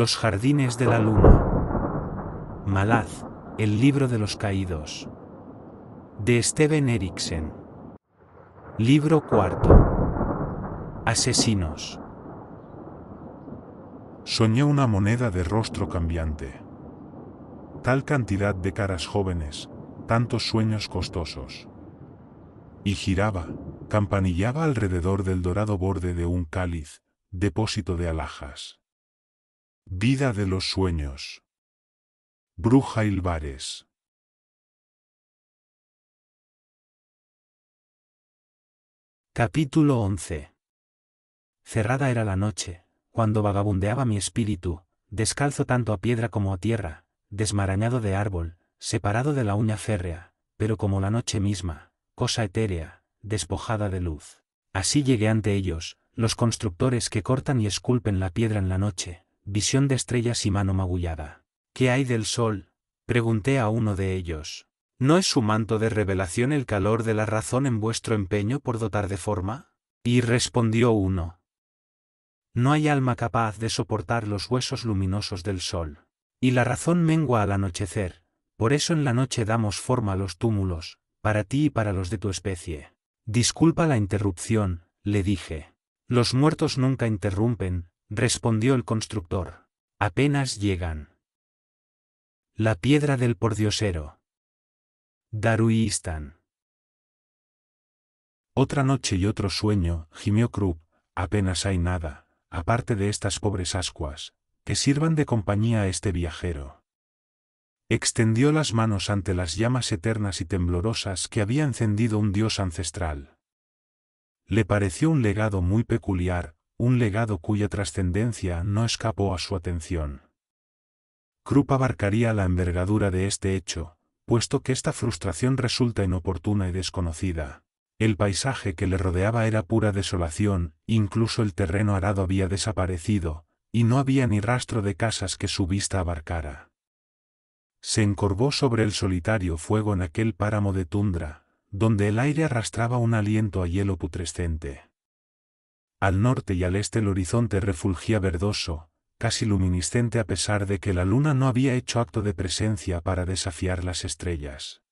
Los jardines de la luna. Malaz, el libro de los caídos. De Steven Eriksen. Libro cuarto. Asesinos. Soñé una moneda de rostro cambiante. Tal cantidad de caras jóvenes, tantos sueños costosos. Y giraba, campanillaba alrededor del dorado borde de un cáliz, depósito de alhajas. Vida de los sueños. Bruja Ilvares. Capítulo 11. Cerrada era la noche, cuando vagabundeaba mi espíritu, descalzo tanto a piedra como a tierra, desmarañado de árbol, separado de la uña férrea, pero como la noche misma, cosa etérea, despojada de luz. Así llegué ante ellos, los constructores que cortan y esculpen la piedra en la noche, visión de estrellas y mano magullada. ¿Qué hay del sol? Pregunté a uno de ellos. ¿No es su manto de revelación el calor de la razón en vuestro empeño por dotar de forma? Y respondió uno. No hay alma capaz de soportar los huesos luminosos del sol. Y la razón mengua al anochecer, por eso en la noche damos forma a los túmulos, para ti y para los de tu especie. Disculpa la interrupción, le dije. Los muertos nunca interrumpen, respondió el constructor. Apenas llegan. La piedra del pordiosero. Daruistán. Otra noche y otro sueño, gimió Krupp, apenas hay nada, aparte de estas pobres ascuas, que sirvan de compañía a este viajero. Extendió las manos ante las llamas eternas y temblorosas que había encendido un dios ancestral. Le pareció un legado muy peculiar, un legado cuya trascendencia no escapó a su atención. Krupp abarcaría la envergadura de este hecho, puesto que esta frustración resulta inoportuna y desconocida. El paisaje que le rodeaba era pura desolación, incluso el terreno arado había desaparecido, y no había ni rastro de casas que su vista abarcara. Se encorvó sobre el solitario fuego en aquel páramo de tundra, donde el aire arrastraba un aliento a hielo putrescente. Al norte y al este el horizonte refulgía verdoso, casi luminiscente a pesar de que la luna no había hecho acto de presencia para desafiar las estrellas.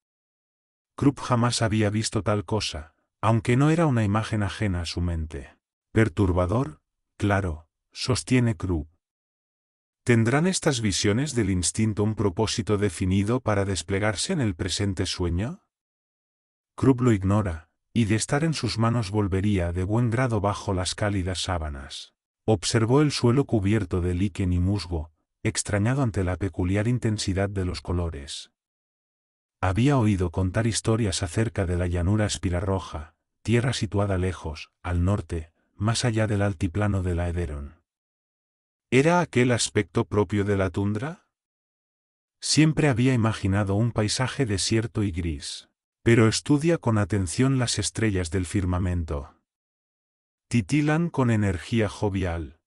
Krupp jamás había visto tal cosa, aunque no era una imagen ajena a su mente. Perturbador, claro, sostiene Krupp. ¿Tendrán estas visiones del instinto un propósito definido para desplegarse en el presente sueño? Krupp lo ignora, y de estar en sus manos volvería de buen grado bajo las cálidas sábanas. Observó el suelo cubierto de líquen y musgo, extrañado ante la peculiar intensidad de los colores. Había oído contar historias acerca de la llanura espirarroja, tierra situada lejos, al norte, más allá del altiplano de la Ederon. ¿Era aquel aspecto propio de la tundra? Siempre había imaginado un paisaje desierto y gris pero estudia con atención las estrellas del firmamento. Titilan con energía jovial.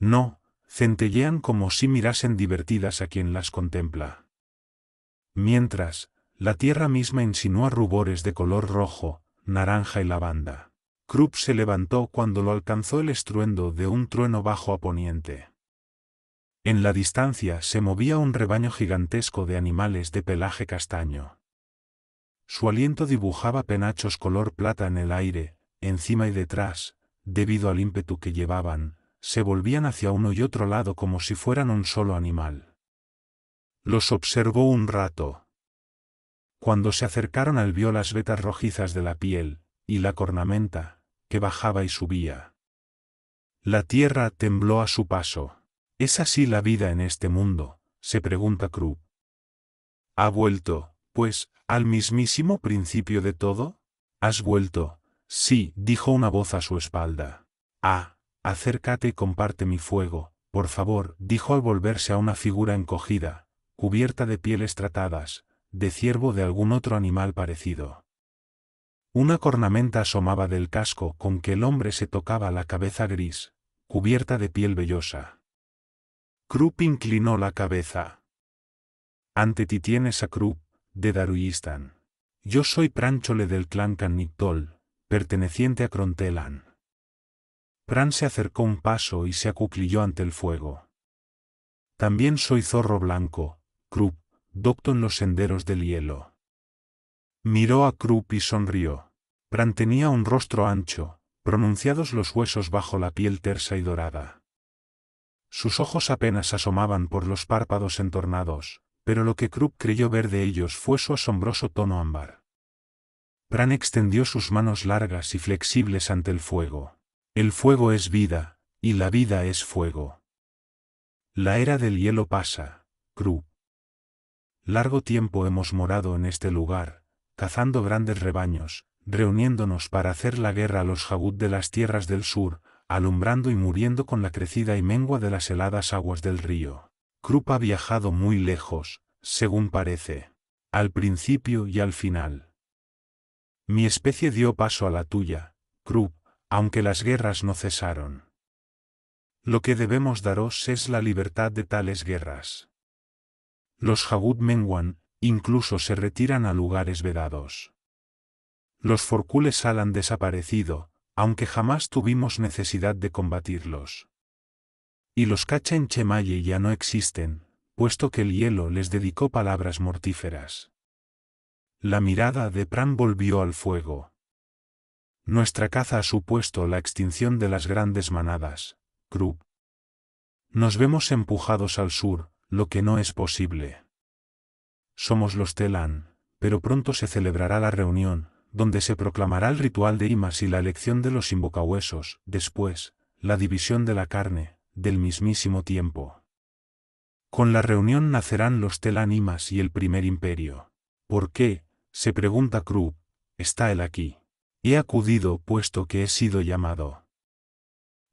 No, centellean como si mirasen divertidas a quien las contempla. Mientras, la tierra misma insinúa rubores de color rojo, naranja y lavanda. Krupp se levantó cuando lo alcanzó el estruendo de un trueno bajo a poniente. En la distancia se movía un rebaño gigantesco de animales de pelaje castaño. Su aliento dibujaba penachos color plata en el aire, encima y detrás, debido al ímpetu que llevaban, se volvían hacia uno y otro lado como si fueran un solo animal. Los observó un rato. Cuando se acercaron al vio las vetas rojizas de la piel, y la cornamenta, que bajaba y subía. La tierra tembló a su paso. ¿Es así la vida en este mundo? se pregunta Krupp. Ha vuelto, pues, ¿Al mismísimo principio de todo? Has vuelto. Sí, dijo una voz a su espalda. Ah, acércate y comparte mi fuego, por favor, dijo al volverse a una figura encogida, cubierta de pieles tratadas, de ciervo de algún otro animal parecido. Una cornamenta asomaba del casco con que el hombre se tocaba la cabeza gris, cubierta de piel vellosa. Krupp inclinó la cabeza. Ante ti tienes a Krupp, de Daruistán. Yo soy Pranchole del clan Kaniktol, perteneciente a Krontelan. Pran se acercó un paso y se acuclilló ante el fuego. También soy zorro blanco, Krupp, docto en los senderos del hielo. Miró a Krupp y sonrió. Pran tenía un rostro ancho, pronunciados los huesos bajo la piel tersa y dorada. Sus ojos apenas asomaban por los párpados entornados, pero lo que Krupp creyó ver de ellos fue su asombroso tono ámbar. Pran extendió sus manos largas y flexibles ante el fuego. El fuego es vida, y la vida es fuego. La era del hielo pasa, Krupp. Largo tiempo hemos morado en este lugar, cazando grandes rebaños, reuniéndonos para hacer la guerra a los Jagut de las tierras del sur, alumbrando y muriendo con la crecida y mengua de las heladas aguas del río. Krupp ha viajado muy lejos, según parece. Al principio y al final. Mi especie dio paso a la tuya, Krupp, aunque las guerras no cesaron. Lo que debemos daros es la libertad de tales guerras. Los jagut menguan, incluso se retiran a lugares vedados. Los Forcules han desaparecido, aunque jamás tuvimos necesidad de combatirlos. Y los cacha en Chemaye ya no existen, puesto que el hielo les dedicó palabras mortíferas. La mirada de Pran volvió al fuego. Nuestra caza ha supuesto la extinción de las grandes manadas, Krupp. Nos vemos empujados al sur, lo que no es posible. Somos los Telan, pero pronto se celebrará la reunión, donde se proclamará el ritual de Imas y la elección de los invocahuesos, después, la división de la carne, del mismísimo tiempo. Con la reunión nacerán los telánimas y el primer imperio. ¿Por qué? se pregunta Krupp, está él aquí. He acudido puesto que he sido llamado.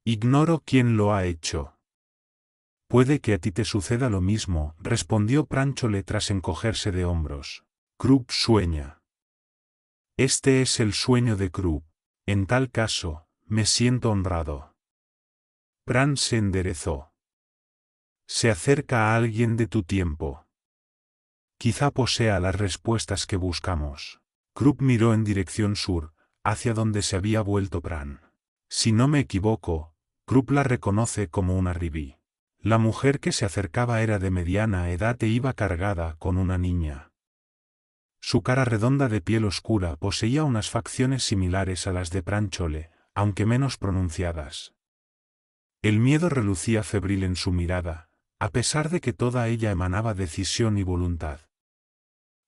Ignoro quién lo ha hecho. Puede que a ti te suceda lo mismo, respondió Pranchole tras encogerse de hombros. Krupp sueña. Este es el sueño de Krupp. En tal caso, me siento honrado. Pran se enderezó. Se acerca a alguien de tu tiempo. Quizá posea las respuestas que buscamos. Krupp miró en dirección sur, hacia donde se había vuelto Pran. Si no me equivoco, Krupp la reconoce como una ribí. La mujer que se acercaba era de mediana edad e iba cargada con una niña. Su cara redonda de piel oscura poseía unas facciones similares a las de Chole, aunque menos pronunciadas. El miedo relucía febril en su mirada, a pesar de que toda ella emanaba decisión y voluntad.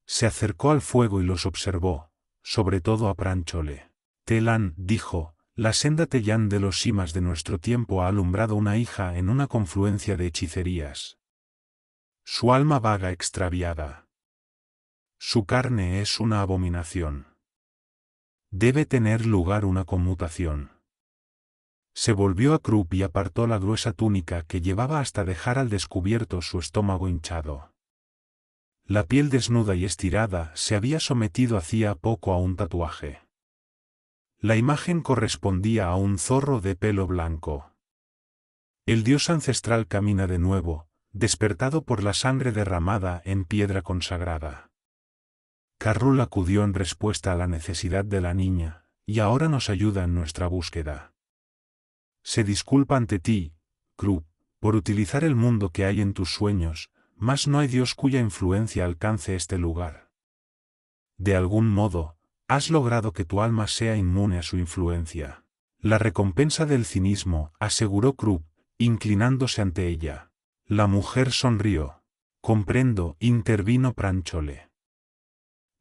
Se acercó al fuego y los observó, sobre todo a Pranchole. Telan, dijo, la senda Tellán de los simas de nuestro tiempo ha alumbrado una hija en una confluencia de hechicerías. Su alma vaga extraviada. Su carne es una abominación. Debe tener lugar una conmutación. Se volvió a Krupp y apartó la gruesa túnica que llevaba hasta dejar al descubierto su estómago hinchado. La piel desnuda y estirada se había sometido hacía poco a un tatuaje. La imagen correspondía a un zorro de pelo blanco. El dios ancestral camina de nuevo, despertado por la sangre derramada en piedra consagrada. Carrul acudió en respuesta a la necesidad de la niña, y ahora nos ayuda en nuestra búsqueda. Se disculpa ante ti, Krupp, por utilizar el mundo que hay en tus sueños, mas no hay Dios cuya influencia alcance este lugar. De algún modo, has logrado que tu alma sea inmune a su influencia. La recompensa del cinismo, aseguró Krupp, inclinándose ante ella. La mujer sonrió. Comprendo, intervino Pranchole.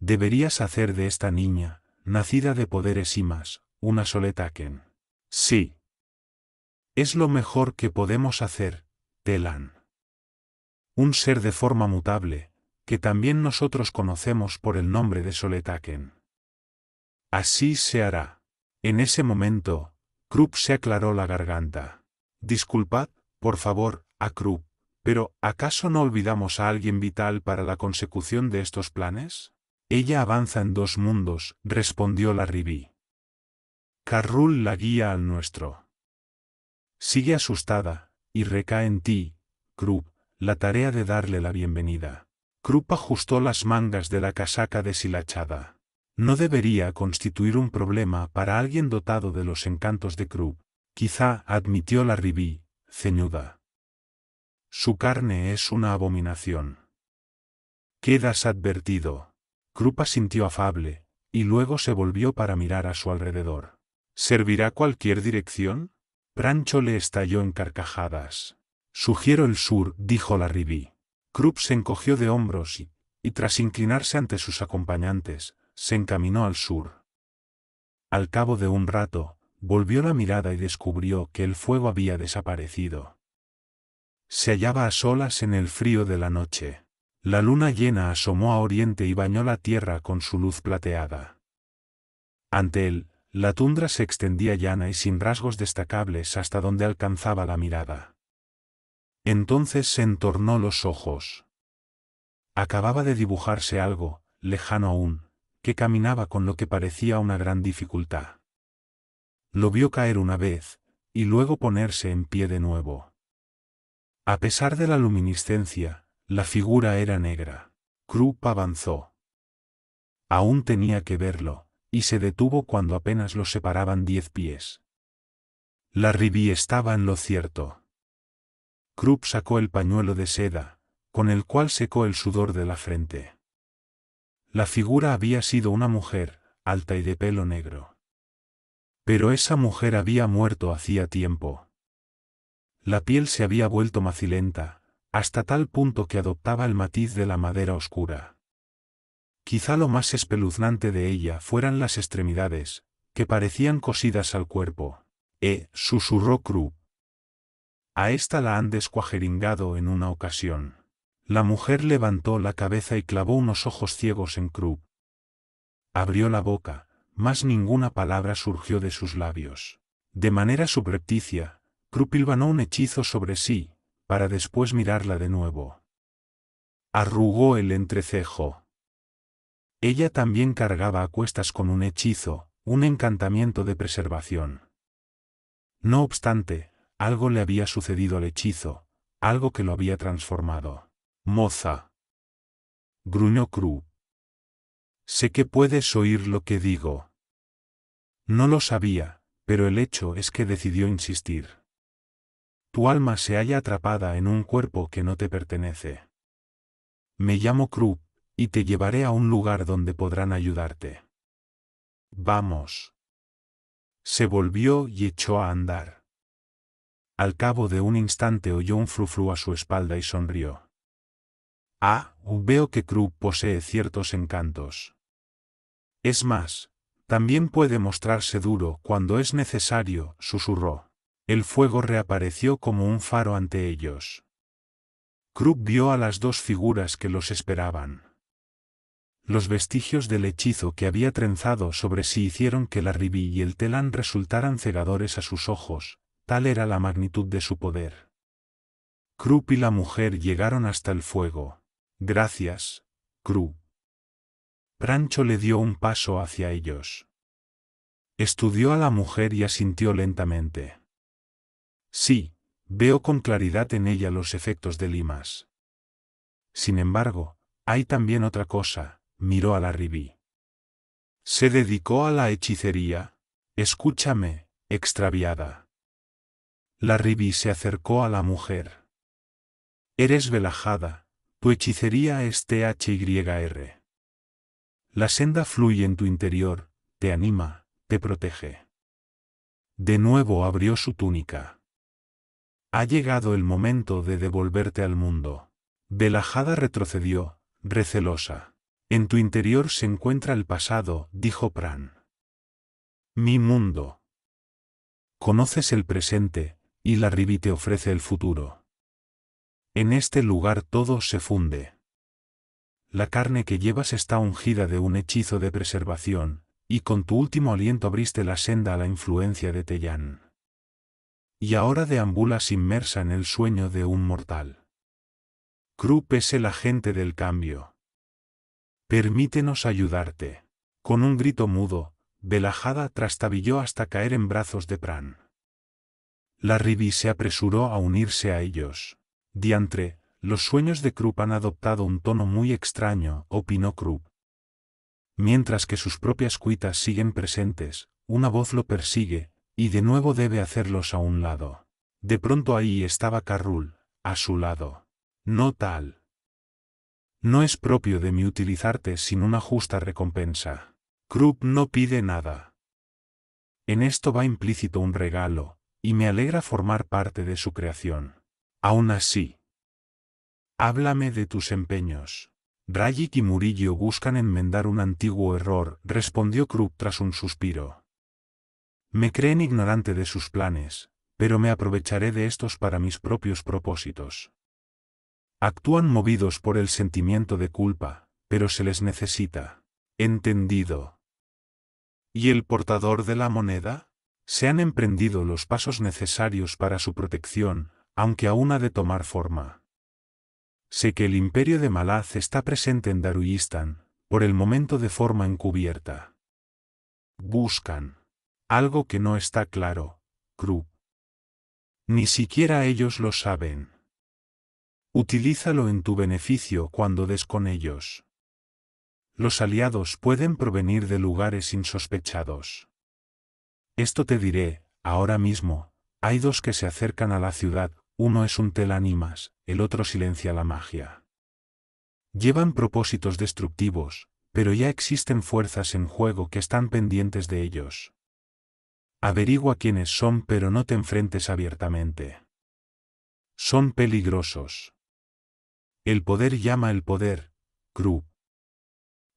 Deberías hacer de esta niña, nacida de poderes y más, una soletaken. Sí. Es lo mejor que podemos hacer, Telan. Un ser de forma mutable, que también nosotros conocemos por el nombre de Soletaken. Así se hará. En ese momento, Krupp se aclaró la garganta. Disculpad, por favor, a Krupp, pero ¿acaso no olvidamos a alguien vital para la consecución de estos planes? Ella avanza en dos mundos, respondió la Ribí. Carrul la guía al nuestro. Sigue asustada, y recae en ti, Krupp, la tarea de darle la bienvenida. Krupp ajustó las mangas de la casaca deshilachada. No debería constituir un problema para alguien dotado de los encantos de Krupp. Quizá admitió la ribí, ceñuda. Su carne es una abominación. Quedas advertido. Krupp sintió afable, y luego se volvió para mirar a su alrededor. ¿Servirá cualquier dirección? Prancho le estalló en carcajadas. Sugiero el sur, dijo la ribí. Krupp se encogió de hombros y, tras inclinarse ante sus acompañantes, se encaminó al sur. Al cabo de un rato, volvió la mirada y descubrió que el fuego había desaparecido. Se hallaba a solas en el frío de la noche. La luna llena asomó a oriente y bañó la tierra con su luz plateada. Ante él, la tundra se extendía llana y sin rasgos destacables hasta donde alcanzaba la mirada. Entonces se entornó los ojos. Acababa de dibujarse algo, lejano aún, que caminaba con lo que parecía una gran dificultad. Lo vio caer una vez, y luego ponerse en pie de nuevo. A pesar de la luminiscencia, la figura era negra. Krupp avanzó. Aún tenía que verlo, y se detuvo cuando apenas los separaban diez pies. La ribí estaba en lo cierto. Krupp sacó el pañuelo de seda, con el cual secó el sudor de la frente. La figura había sido una mujer, alta y de pelo negro. Pero esa mujer había muerto hacía tiempo. La piel se había vuelto macilenta, hasta tal punto que adoptaba el matiz de la madera oscura. Quizá lo más espeluznante de ella fueran las extremidades, que parecían cosidas al cuerpo. Eh, susurró Krupp. A esta la han descuajeringado en una ocasión. La mujer levantó la cabeza y clavó unos ojos ciegos en Krupp. Abrió la boca, mas ninguna palabra surgió de sus labios. De manera subrepticia, Krupp ilvanó un hechizo sobre sí, para después mirarla de nuevo. Arrugó el entrecejo. Ella también cargaba a cuestas con un hechizo, un encantamiento de preservación. No obstante, algo le había sucedido al hechizo, algo que lo había transformado. Moza. Gruñó Cru. Sé que puedes oír lo que digo. No lo sabía, pero el hecho es que decidió insistir. Tu alma se halla atrapada en un cuerpo que no te pertenece. Me llamo Krupp, y te llevaré a un lugar donde podrán ayudarte. Vamos. Se volvió y echó a andar. Al cabo de un instante oyó un frufru a su espalda y sonrió. Ah, veo que Krupp posee ciertos encantos. Es más, también puede mostrarse duro cuando es necesario, susurró. El fuego reapareció como un faro ante ellos. Krupp vio a las dos figuras que los esperaban. Los vestigios del hechizo que había trenzado sobre sí hicieron que la ribí y el telán resultaran cegadores a sus ojos, tal era la magnitud de su poder. Krupp y la mujer llegaron hasta el fuego. Gracias, Krupp. Prancho le dio un paso hacia ellos. Estudió a la mujer y asintió lentamente. Sí, veo con claridad en ella los efectos de Limas. Sin embargo, hay también otra cosa, miró a la Ribí. Se dedicó a la hechicería. Escúchame, extraviada. La Ribí se acercó a la mujer. Eres Belajada, tu hechicería es THYR. La senda fluye en tu interior, te anima, te protege. De nuevo abrió su túnica. Ha llegado el momento de devolverte al mundo. Belajada retrocedió, recelosa. En tu interior se encuentra el pasado, dijo Pran. Mi mundo. Conoces el presente, y la Ribi te ofrece el futuro. En este lugar todo se funde. La carne que llevas está ungida de un hechizo de preservación, y con tu último aliento abriste la senda a la influencia de Tellán. Y ahora deambulas inmersa en el sueño de un mortal. Krupp es el agente del cambio. Permítenos ayudarte. Con un grito mudo, Belajada trastabilló hasta caer en brazos de Pran. La Ribi se apresuró a unirse a ellos. Diantre, los sueños de Krupp han adoptado un tono muy extraño, opinó Krupp. Mientras que sus propias cuitas siguen presentes, una voz lo persigue, y de nuevo debe hacerlos a un lado. De pronto ahí estaba Carrul, a su lado. No tal. No es propio de mí utilizarte sin una justa recompensa. Krupp no pide nada. En esto va implícito un regalo, y me alegra formar parte de su creación. Aún así, háblame de tus empeños. Rayik y Murillo buscan enmendar un antiguo error, respondió Krupp tras un suspiro. Me creen ignorante de sus planes, pero me aprovecharé de estos para mis propios propósitos. Actúan movidos por el sentimiento de culpa, pero se les necesita. Entendido. ¿Y el portador de la moneda? Se han emprendido los pasos necesarios para su protección, aunque aún ha de tomar forma. Sé que el imperio de Malaz está presente en Daruistan, por el momento de forma encubierta. Buscan. Algo que no está claro, Krupp. Ni siquiera ellos lo saben. Utilízalo en tu beneficio cuando des con ellos. Los aliados pueden provenir de lugares insospechados. Esto te diré, ahora mismo, hay dos que se acercan a la ciudad, uno es un telánimas, el otro silencia la magia. Llevan propósitos destructivos, pero ya existen fuerzas en juego que están pendientes de ellos. Averigua quiénes son pero no te enfrentes abiertamente. Son peligrosos. El poder llama el poder, Krupp.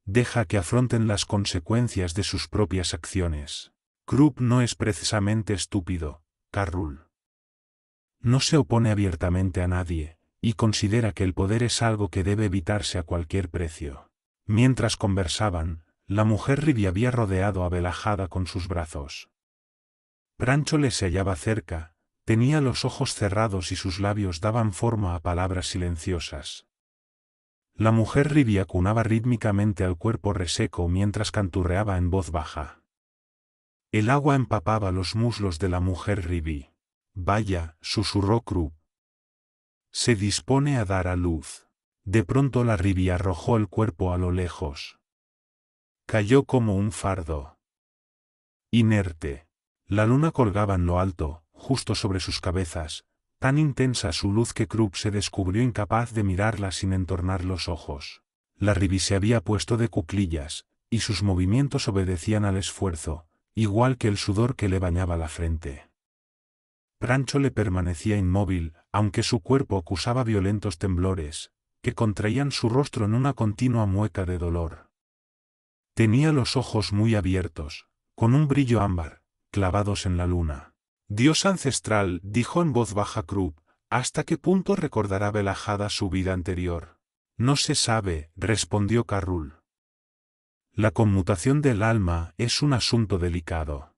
Deja que afronten las consecuencias de sus propias acciones. Krupp no es precisamente estúpido, Carrul. No se opone abiertamente a nadie, y considera que el poder es algo que debe evitarse a cualquier precio. Mientras conversaban, la mujer ribia había rodeado a Belajada con sus brazos. Prancho le se hallaba cerca, Tenía los ojos cerrados y sus labios daban forma a palabras silenciosas. La mujer ribia cunaba rítmicamente al cuerpo reseco mientras canturreaba en voz baja. El agua empapaba los muslos de la mujer ribi. Vaya, susurró Krupp. Se dispone a dar a luz. De pronto la ribia arrojó el cuerpo a lo lejos. Cayó como un fardo. Inerte. La luna colgaba en lo alto, justo sobre sus cabezas, tan intensa su luz que Krupp se descubrió incapaz de mirarla sin entornar los ojos. La Ribi se había puesto de cuclillas, y sus movimientos obedecían al esfuerzo, igual que el sudor que le bañaba la frente. Prancho le permanecía inmóvil, aunque su cuerpo acusaba violentos temblores, que contraían su rostro en una continua mueca de dolor. Tenía los ojos muy abiertos, con un brillo ámbar, clavados en la luna. Dios ancestral, dijo en voz baja Krupp, ¿hasta qué punto recordará Belajada su vida anterior? No se sabe, respondió Carrul. La conmutación del alma es un asunto delicado.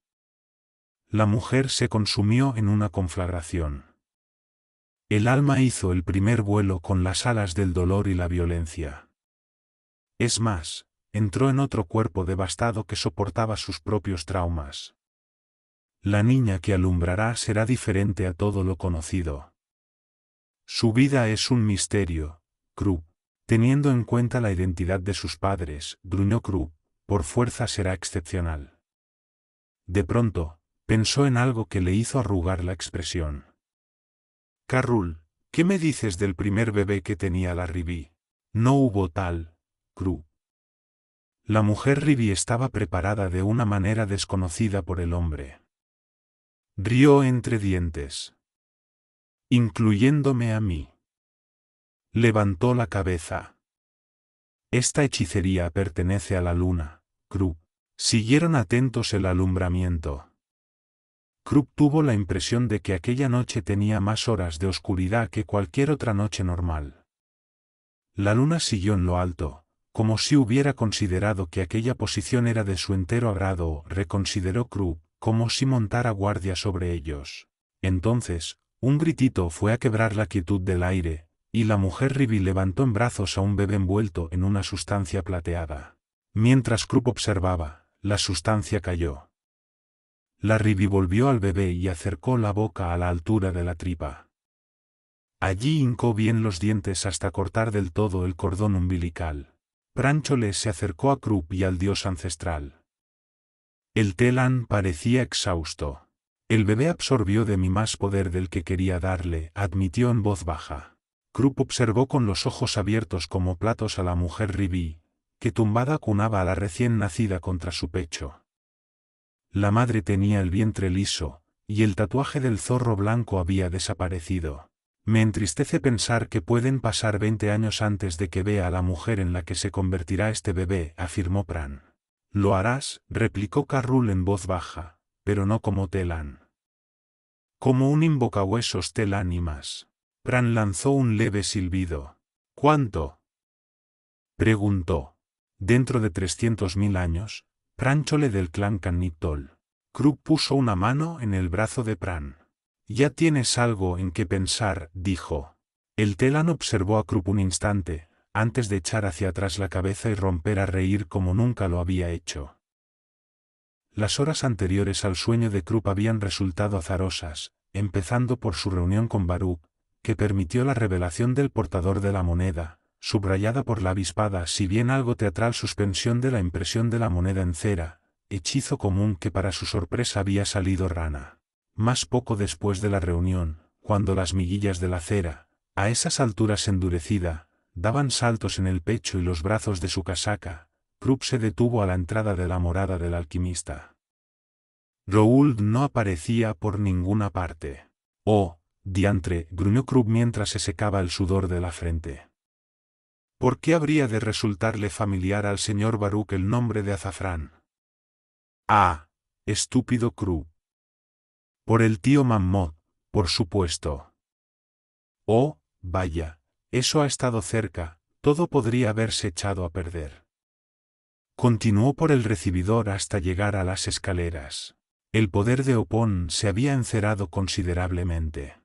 La mujer se consumió en una conflagración. El alma hizo el primer vuelo con las alas del dolor y la violencia. Es más, entró en otro cuerpo devastado que soportaba sus propios traumas. La niña que alumbrará será diferente a todo lo conocido. Su vida es un misterio, Krupp. Teniendo en cuenta la identidad de sus padres, gruñó Krupp, por fuerza será excepcional. De pronto, pensó en algo que le hizo arrugar la expresión. Carrul, ¿qué me dices del primer bebé que tenía la Ribí? No hubo tal, Krupp. La mujer Ribí estaba preparada de una manera desconocida por el hombre. Rió entre dientes. Incluyéndome a mí. Levantó la cabeza. Esta hechicería pertenece a la luna, Krupp. Siguieron atentos el alumbramiento. Krupp tuvo la impresión de que aquella noche tenía más horas de oscuridad que cualquier otra noche normal. La luna siguió en lo alto, como si hubiera considerado que aquella posición era de su entero agrado, reconsideró Krupp, como si montara guardia sobre ellos. Entonces, un gritito fue a quebrar la quietud del aire, y la mujer Ribi levantó en brazos a un bebé envuelto en una sustancia plateada. Mientras Krupp observaba, la sustancia cayó. La Ribi volvió al bebé y acercó la boca a la altura de la tripa. Allí hincó bien los dientes hasta cortar del todo el cordón umbilical. Pranchole se acercó a Krupp y al dios ancestral. El telan parecía exhausto. El bebé absorbió de mí más poder del que quería darle, admitió en voz baja. Krupp observó con los ojos abiertos como platos a la mujer Ribi, que tumbada cunaba a la recién nacida contra su pecho. La madre tenía el vientre liso, y el tatuaje del zorro blanco había desaparecido. Me entristece pensar que pueden pasar veinte años antes de que vea a la mujer en la que se convertirá este bebé, afirmó Pran. Lo harás, replicó Carrul en voz baja, pero no como Telan. Como un invocahuesos Telan y más. Pran lanzó un leve silbido. ¿Cuánto? Preguntó. Dentro de trescientos mil años, Pranchole del clan Canitol. Krupp puso una mano en el brazo de Pran. Ya tienes algo en qué pensar, dijo. El Telan observó a Krupp un instante, antes de echar hacia atrás la cabeza y romper a reír como nunca lo había hecho. Las horas anteriores al sueño de Krupp habían resultado azarosas, empezando por su reunión con Baruch, que permitió la revelación del portador de la moneda, subrayada por la avispada si bien algo teatral suspensión de la impresión de la moneda en cera, hechizo común que para su sorpresa había salido rana. Más poco después de la reunión, cuando las miguillas de la cera, a esas alturas endurecida, daban saltos en el pecho y los brazos de su casaca, Krupp se detuvo a la entrada de la morada del alquimista. Raoul no aparecía por ninguna parte. Oh, diantre, gruñó Krupp mientras se secaba el sudor de la frente. ¿Por qué habría de resultarle familiar al señor Baruch el nombre de azafrán? Ah, estúpido Krupp. Por el tío Mammoth, por supuesto. Oh, vaya, eso ha estado cerca, todo podría haberse echado a perder. Continuó por el recibidor hasta llegar a las escaleras. El poder de Opon se había encerado considerablemente.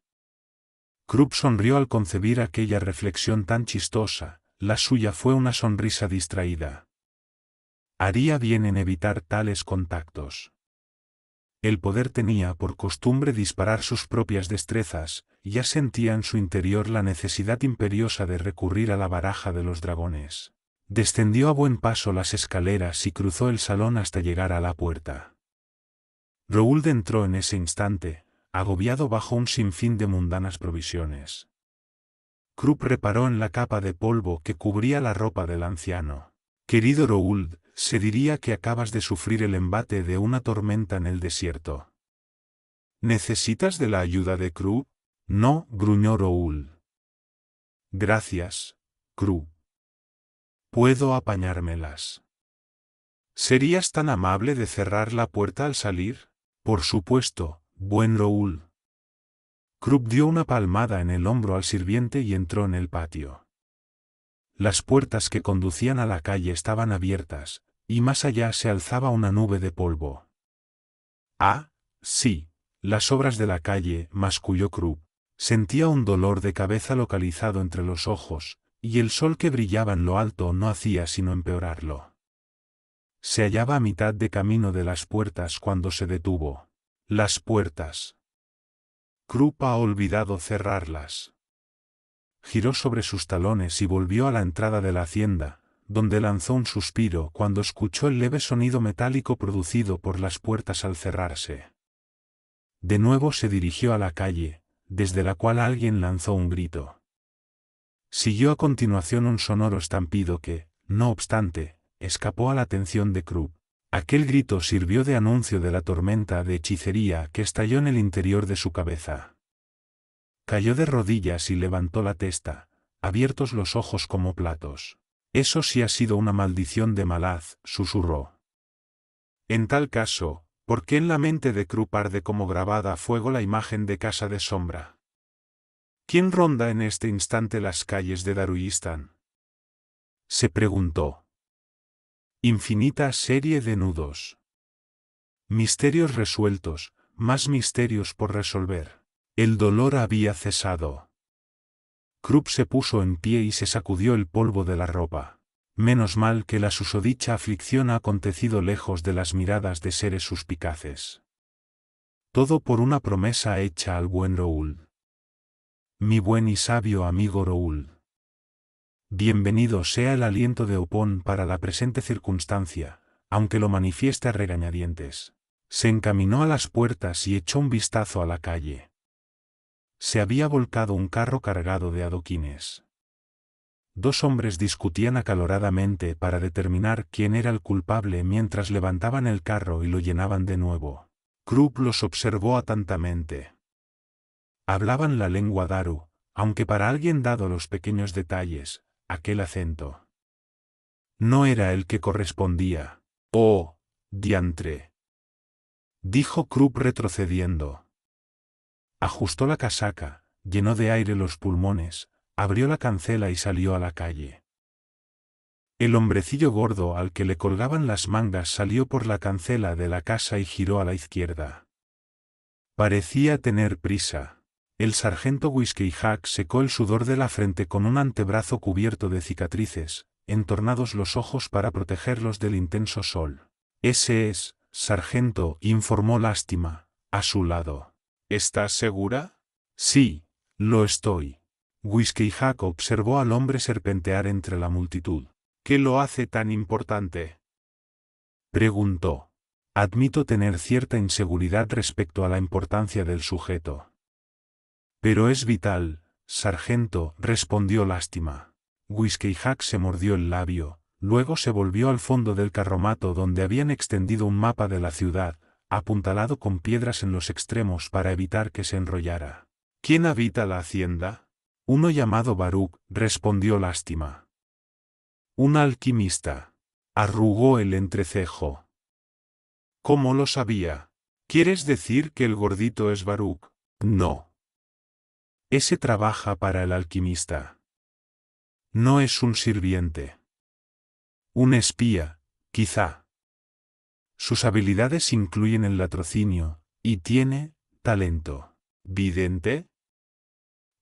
Krupp sonrió al concebir aquella reflexión tan chistosa, la suya fue una sonrisa distraída. Haría bien en evitar tales contactos. El poder tenía por costumbre disparar sus propias destrezas, ya sentía en su interior la necesidad imperiosa de recurrir a la baraja de los dragones. Descendió a buen paso las escaleras y cruzó el salón hasta llegar a la puerta. Raúl entró en ese instante, agobiado bajo un sinfín de mundanas provisiones. Krupp reparó en la capa de polvo que cubría la ropa del anciano. Querido Raúl, se diría que acabas de sufrir el embate de una tormenta en el desierto. ¿Necesitas de la ayuda de Krupp? No, gruñó Raúl. Gracias, Cru. Puedo apañármelas. ¿Serías tan amable de cerrar la puerta al salir? Por supuesto, buen Raúl. Krupp dio una palmada en el hombro al sirviente y entró en el patio. Las puertas que conducían a la calle estaban abiertas, y más allá se alzaba una nube de polvo. Ah, sí, las obras de la calle, masculló Krupp. Sentía un dolor de cabeza localizado entre los ojos, y el sol que brillaba en lo alto no hacía sino empeorarlo. Se hallaba a mitad de camino de las puertas cuando se detuvo. Las puertas. Krupa ha olvidado cerrarlas. Giró sobre sus talones y volvió a la entrada de la hacienda, donde lanzó un suspiro cuando escuchó el leve sonido metálico producido por las puertas al cerrarse. De nuevo se dirigió a la calle, desde la cual alguien lanzó un grito. Siguió a continuación un sonoro estampido que, no obstante, escapó a la atención de Krupp. Aquel grito sirvió de anuncio de la tormenta de hechicería que estalló en el interior de su cabeza. Cayó de rodillas y levantó la testa, abiertos los ojos como platos. Eso sí ha sido una maldición de Malaz, susurró. En tal caso, ¿Por qué en la mente de Krupp arde como grabada a fuego la imagen de Casa de Sombra. ¿Quién ronda en este instante las calles de Daruistán? Se preguntó. Infinita serie de nudos. Misterios resueltos, más misterios por resolver. El dolor había cesado. Krupp se puso en pie y se sacudió el polvo de la ropa. Menos mal que la susodicha aflicción ha acontecido lejos de las miradas de seres suspicaces. Todo por una promesa hecha al buen Raúl. Mi buen y sabio amigo Raúl. Bienvenido sea el aliento de Opón para la presente circunstancia, aunque lo manifieste regañadientes. Se encaminó a las puertas y echó un vistazo a la calle. Se había volcado un carro cargado de adoquines dos hombres discutían acaloradamente para determinar quién era el culpable mientras levantaban el carro y lo llenaban de nuevo. Krupp los observó atentamente. Hablaban la lengua Daru, aunque para alguien dado los pequeños detalles, aquel acento. No era el que correspondía. Oh, diantre. Dijo Krupp retrocediendo. Ajustó la casaca, llenó de aire los pulmones, abrió la cancela y salió a la calle. El hombrecillo gordo al que le colgaban las mangas salió por la cancela de la casa y giró a la izquierda. Parecía tener prisa. El sargento Whiskey Hack secó el sudor de la frente con un antebrazo cubierto de cicatrices, entornados los ojos para protegerlos del intenso sol. Ese es, sargento, informó lástima, a su lado. ¿Estás segura? Sí, lo estoy. Whiskey Jack observó al hombre serpentear entre la multitud. ¿Qué lo hace tan importante? Preguntó. Admito tener cierta inseguridad respecto a la importancia del sujeto. Pero es vital, sargento, respondió lástima. Whiskey Jack se mordió el labio, luego se volvió al fondo del carromato donde habían extendido un mapa de la ciudad, apuntalado con piedras en los extremos para evitar que se enrollara. ¿Quién habita la hacienda? Uno llamado Baruch, respondió lástima. Un alquimista. Arrugó el entrecejo. ¿Cómo lo sabía? ¿Quieres decir que el gordito es Baruch? No. Ese trabaja para el alquimista. No es un sirviente. Un espía, quizá. Sus habilidades incluyen el latrocinio, y tiene talento. ¿Vidente?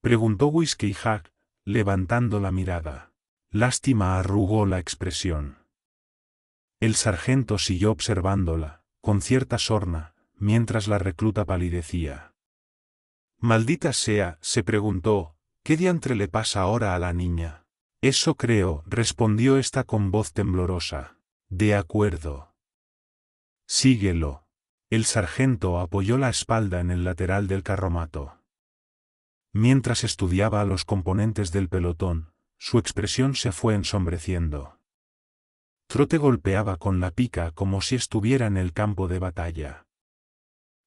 Preguntó Whiskey Jack, levantando la mirada. Lástima arrugó la expresión. El sargento siguió observándola, con cierta sorna, mientras la recluta palidecía. Maldita sea, se preguntó, ¿qué diantre le pasa ahora a la niña? Eso creo, respondió esta con voz temblorosa. De acuerdo. Síguelo. El sargento apoyó la espalda en el lateral del carromato. Mientras estudiaba a los componentes del pelotón, su expresión se fue ensombreciendo. Trote golpeaba con la pica como si estuviera en el campo de batalla.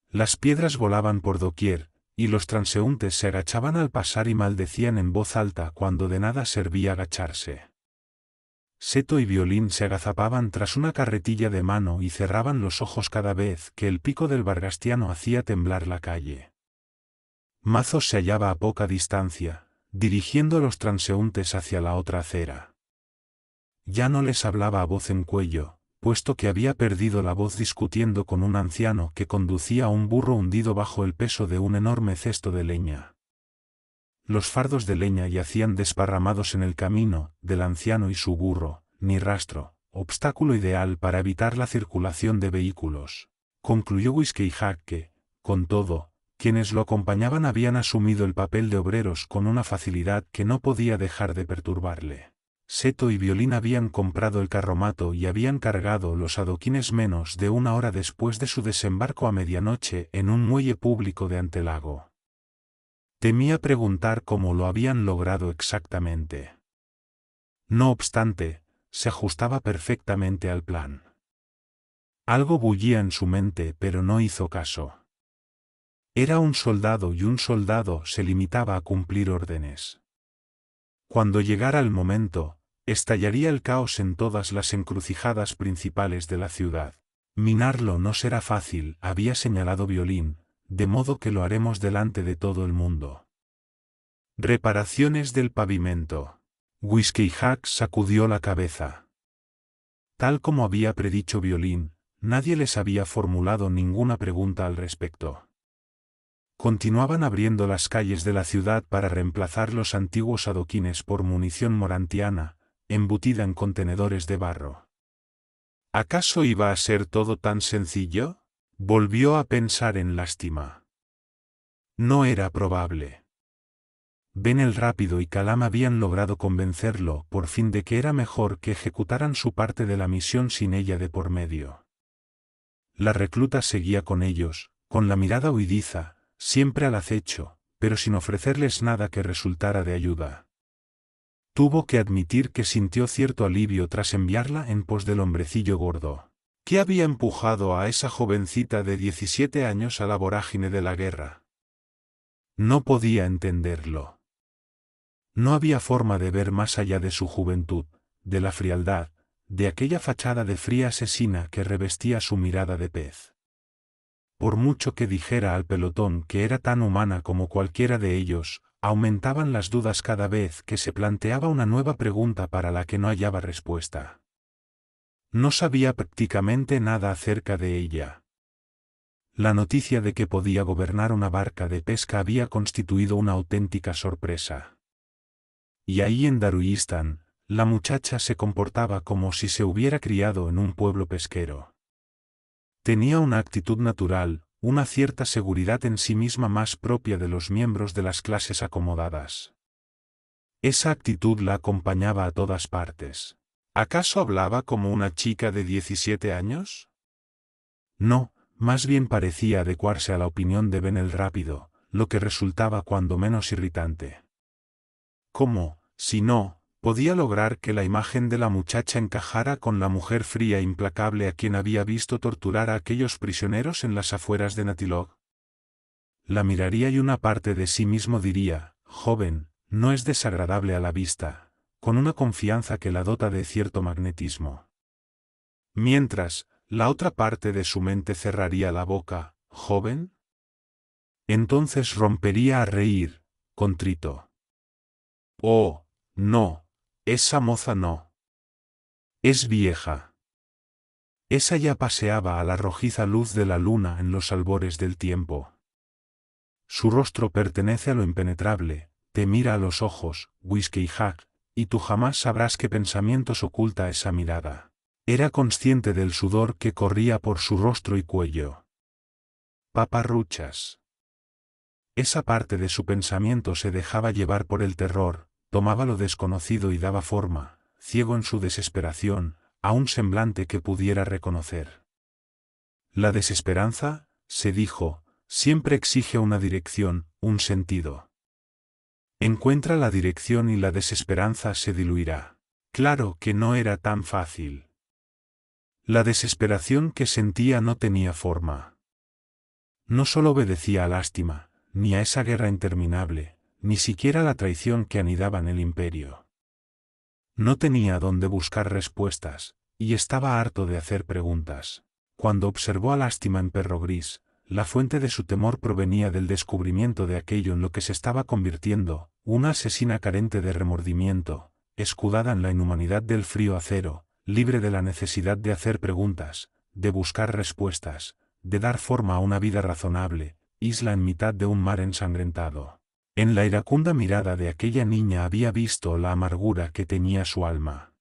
Las piedras volaban por doquier, y los transeúntes se agachaban al pasar y maldecían en voz alta cuando de nada servía agacharse. Seto y violín se agazapaban tras una carretilla de mano y cerraban los ojos cada vez que el pico del bargastiano hacía temblar la calle. Mazo se hallaba a poca distancia, dirigiendo a los transeúntes hacia la otra acera. Ya no les hablaba a voz en cuello, puesto que había perdido la voz discutiendo con un anciano que conducía a un burro hundido bajo el peso de un enorme cesto de leña. Los fardos de leña yacían desparramados en el camino, del anciano y su burro, ni rastro, obstáculo ideal para evitar la circulación de vehículos. Concluyó Whiskey Hack que, con todo, quienes lo acompañaban habían asumido el papel de obreros con una facilidad que no podía dejar de perturbarle. Seto y Violín habían comprado el carromato y habían cargado los adoquines menos de una hora después de su desembarco a medianoche en un muelle público de Antelago. Temía preguntar cómo lo habían logrado exactamente. No obstante, se ajustaba perfectamente al plan. Algo bullía en su mente, pero no hizo caso. Era un soldado y un soldado se limitaba a cumplir órdenes. Cuando llegara el momento, estallaría el caos en todas las encrucijadas principales de la ciudad. Minarlo no será fácil, había señalado Violín, de modo que lo haremos delante de todo el mundo. Reparaciones del pavimento. Whiskey Hack sacudió la cabeza. Tal como había predicho Violín, nadie les había formulado ninguna pregunta al respecto continuaban abriendo las calles de la ciudad para reemplazar los antiguos adoquines por munición morantiana, embutida en contenedores de barro. ¿Acaso iba a ser todo tan sencillo? Volvió a pensar en lástima. No era probable. Ben el Rápido y Calam habían logrado convencerlo por fin de que era mejor que ejecutaran su parte de la misión sin ella de por medio. La recluta seguía con ellos, con la mirada huidiza, siempre al acecho, pero sin ofrecerles nada que resultara de ayuda. Tuvo que admitir que sintió cierto alivio tras enviarla en pos del hombrecillo gordo. ¿Qué había empujado a esa jovencita de 17 años a la vorágine de la guerra? No podía entenderlo. No había forma de ver más allá de su juventud, de la frialdad, de aquella fachada de fría asesina que revestía su mirada de pez por mucho que dijera al pelotón que era tan humana como cualquiera de ellos, aumentaban las dudas cada vez que se planteaba una nueva pregunta para la que no hallaba respuesta. No sabía prácticamente nada acerca de ella. La noticia de que podía gobernar una barca de pesca había constituido una auténtica sorpresa. Y ahí en Daruistán, la muchacha se comportaba como si se hubiera criado en un pueblo pesquero. Tenía una actitud natural, una cierta seguridad en sí misma más propia de los miembros de las clases acomodadas. Esa actitud la acompañaba a todas partes. ¿Acaso hablaba como una chica de 17 años? No, más bien parecía adecuarse a la opinión de Ben el Rápido, lo que resultaba cuando menos irritante. ¿Cómo, si no, podía lograr que la imagen de la muchacha encajara con la mujer fría e implacable a quien había visto torturar a aquellos prisioneros en las afueras de Natilog? La miraría y una parte de sí mismo diría, joven, no es desagradable a la vista, con una confianza que la dota de cierto magnetismo. Mientras, la otra parte de su mente cerraría la boca, joven. Entonces rompería a reír, contrito. Oh, no, esa moza no. Es vieja. Esa ya paseaba a la rojiza luz de la luna en los albores del tiempo. Su rostro pertenece a lo impenetrable, te mira a los ojos, Whisky Hack, y tú jamás sabrás qué pensamientos oculta esa mirada. Era consciente del sudor que corría por su rostro y cuello. Paparruchas. Esa parte de su pensamiento se dejaba llevar por el terror, tomaba lo desconocido y daba forma, ciego en su desesperación, a un semblante que pudiera reconocer. La desesperanza, se dijo, siempre exige una dirección, un sentido. Encuentra la dirección y la desesperanza se diluirá. Claro que no era tan fácil. La desesperación que sentía no tenía forma. No solo obedecía a lástima, ni a esa guerra interminable, ni siquiera la traición que anidaba en el imperio. No tenía dónde buscar respuestas, y estaba harto de hacer preguntas. Cuando observó a Lástima en Perro Gris, la fuente de su temor provenía del descubrimiento de aquello en lo que se estaba convirtiendo, una asesina carente de remordimiento, escudada en la inhumanidad del frío acero, libre de la necesidad de hacer preguntas, de buscar respuestas, de dar forma a una vida razonable, isla en mitad de un mar ensangrentado. En la iracunda mirada de aquella niña había visto la amargura que tenía su alma.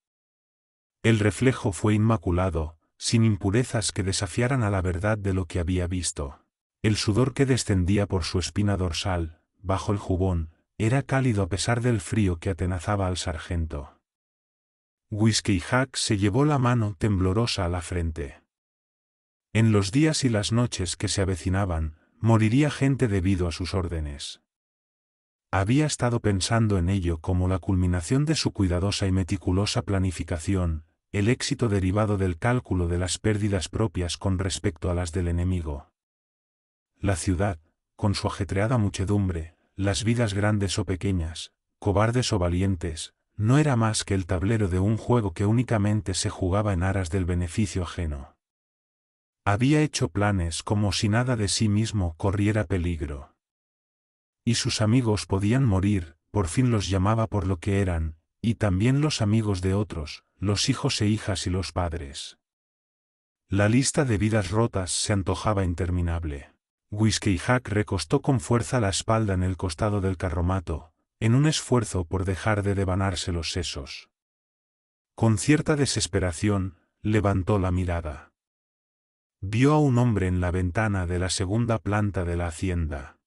El reflejo fue inmaculado, sin impurezas que desafiaran a la verdad de lo que había visto. El sudor que descendía por su espina dorsal, bajo el jubón, era cálido a pesar del frío que atenazaba al sargento. Whiskey Jack se llevó la mano temblorosa a la frente. En los días y las noches que se avecinaban, moriría gente debido a sus órdenes. Había estado pensando en ello como la culminación de su cuidadosa y meticulosa planificación, el éxito derivado del cálculo de las pérdidas propias con respecto a las del enemigo. La ciudad, con su ajetreada muchedumbre, las vidas grandes o pequeñas, cobardes o valientes, no era más que el tablero de un juego que únicamente se jugaba en aras del beneficio ajeno. Había hecho planes como si nada de sí mismo corriera peligro y sus amigos podían morir, por fin los llamaba por lo que eran, y también los amigos de otros, los hijos e hijas y los padres. La lista de vidas rotas se antojaba interminable. Whiskey Jack recostó con fuerza la espalda en el costado del carromato, en un esfuerzo por dejar de devanarse los sesos. Con cierta desesperación, levantó la mirada. Vio a un hombre en la ventana de la segunda planta de la hacienda.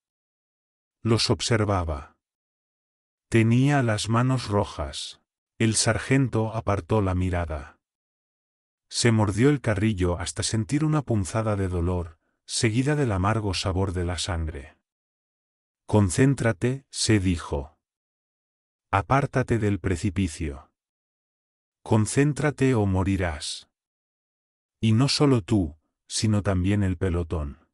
Los observaba. Tenía las manos rojas. El sargento apartó la mirada. Se mordió el carrillo hasta sentir una punzada de dolor, seguida del amargo sabor de la sangre. Concéntrate, se dijo. Apártate del precipicio. Concéntrate o morirás. Y no solo tú, sino también el pelotón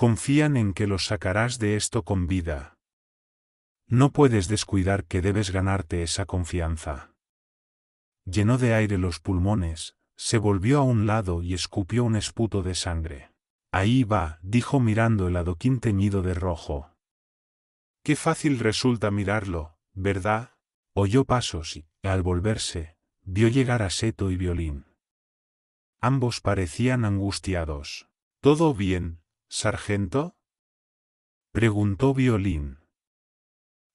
confían en que los sacarás de esto con vida. No puedes descuidar que debes ganarte esa confianza. Llenó de aire los pulmones, se volvió a un lado y escupió un esputo de sangre. Ahí va, dijo mirando el adoquín teñido de rojo. Qué fácil resulta mirarlo, ¿verdad? Oyó pasos y, al volverse, vio llegar a Seto y Violín. Ambos parecían angustiados. ¿Todo bien? ¿Sargento? preguntó Violín.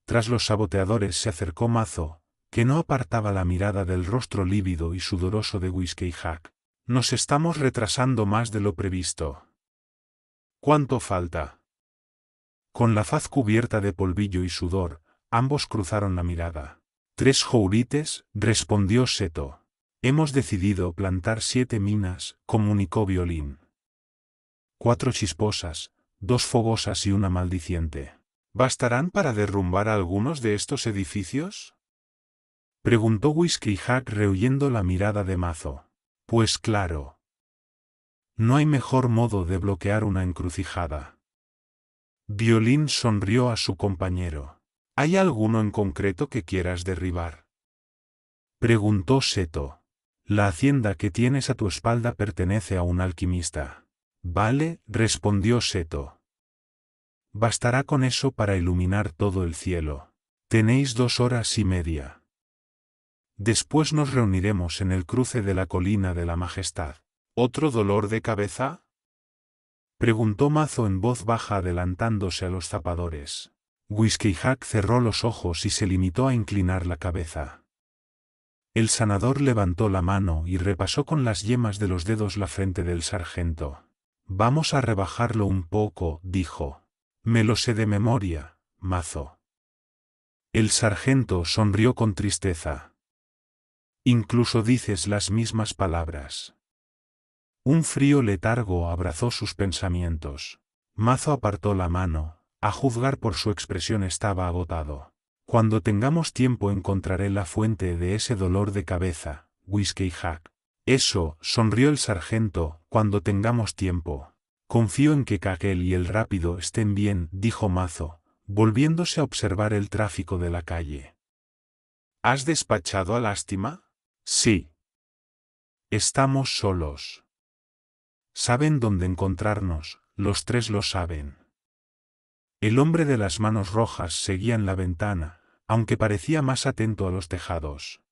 Tras los saboteadores se acercó Mazo, que no apartaba la mirada del rostro lívido y sudoroso de Whiskey Hack. Nos estamos retrasando más de lo previsto. ¿Cuánto falta? Con la faz cubierta de polvillo y sudor, ambos cruzaron la mirada. Tres jourites, respondió Seto. Hemos decidido plantar siete minas, comunicó Violín cuatro chisposas, dos fogosas y una maldiciente. ¿Bastarán para derrumbar algunos de estos edificios? Preguntó Whisky Jack rehuyendo la mirada de Mazo. Pues claro. No hay mejor modo de bloquear una encrucijada. Violín sonrió a su compañero. ¿Hay alguno en concreto que quieras derribar? Preguntó Seto. La hacienda que tienes a tu espalda pertenece a un alquimista. Vale, respondió Seto. Bastará con eso para iluminar todo el cielo. Tenéis dos horas y media. Después nos reuniremos en el cruce de la colina de la Majestad. ¿Otro dolor de cabeza? Preguntó Mazo en voz baja adelantándose a los zapadores. Whiskey cerró los ojos y se limitó a inclinar la cabeza. El sanador levantó la mano y repasó con las yemas de los dedos la frente del sargento. Vamos a rebajarlo un poco, dijo. Me lo sé de memoria, mazo. El sargento sonrió con tristeza. Incluso dices las mismas palabras. Un frío letargo abrazó sus pensamientos. Mazo apartó la mano, a juzgar por su expresión estaba agotado. Cuando tengamos tiempo encontraré la fuente de ese dolor de cabeza, Whiskey Hack. Eso, sonrió el sargento, cuando tengamos tiempo. Confío en que Cagel y el rápido estén bien, dijo Mazo, volviéndose a observar el tráfico de la calle. ¿Has despachado a Lástima? Sí. Estamos solos. Saben dónde encontrarnos, los tres lo saben. El hombre de las manos rojas seguía en la ventana, aunque parecía más atento a los tejados.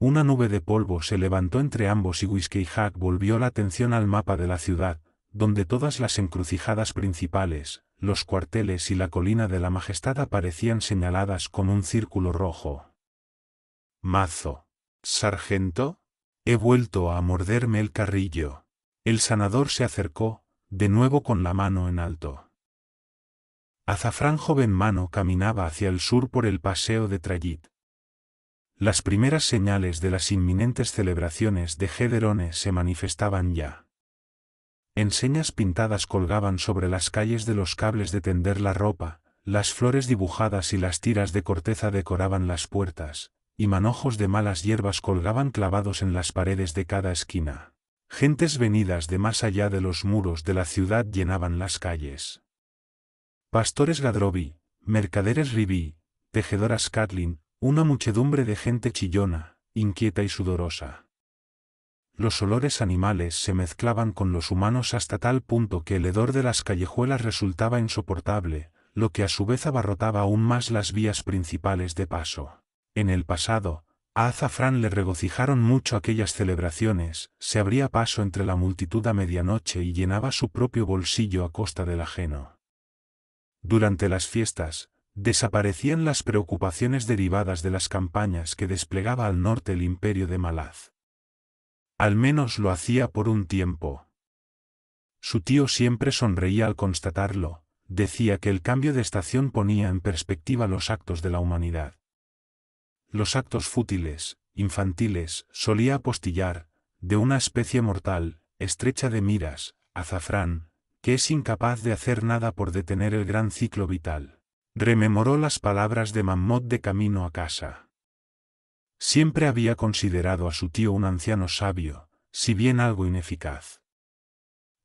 Una nube de polvo se levantó entre ambos y Whiskey Hack volvió la atención al mapa de la ciudad, donde todas las encrucijadas principales, los cuarteles y la colina de la Majestad aparecían señaladas con un círculo rojo. Mazo. Sargento. He vuelto a morderme el carrillo. El sanador se acercó, de nuevo con la mano en alto. Azafrán joven mano caminaba hacia el sur por el paseo de Trallit. Las primeras señales de las inminentes celebraciones de Gederone se manifestaban ya. Enseñas pintadas colgaban sobre las calles de los cables de tender la ropa, las flores dibujadas y las tiras de corteza decoraban las puertas, y manojos de malas hierbas colgaban clavados en las paredes de cada esquina. Gentes venidas de más allá de los muros de la ciudad llenaban las calles. Pastores Gadrobi, mercaderes Ribí, tejedoras Catlin, una muchedumbre de gente chillona, inquieta y sudorosa. Los olores animales se mezclaban con los humanos hasta tal punto que el hedor de las callejuelas resultaba insoportable, lo que a su vez abarrotaba aún más las vías principales de paso. En el pasado, a Azafrán le regocijaron mucho aquellas celebraciones, se abría paso entre la multitud a medianoche y llenaba su propio bolsillo a costa del ajeno. Durante las fiestas, desaparecían las preocupaciones derivadas de las campañas que desplegaba al norte el imperio de Malaz. Al menos lo hacía por un tiempo. Su tío siempre sonreía al constatarlo, decía que el cambio de estación ponía en perspectiva los actos de la humanidad. Los actos fútiles, infantiles, solía apostillar, de una especie mortal, estrecha de miras, azafrán, que es incapaz de hacer nada por detener el gran ciclo vital. Rememoró las palabras de Mammot de camino a casa. Siempre había considerado a su tío un anciano sabio, si bien algo ineficaz.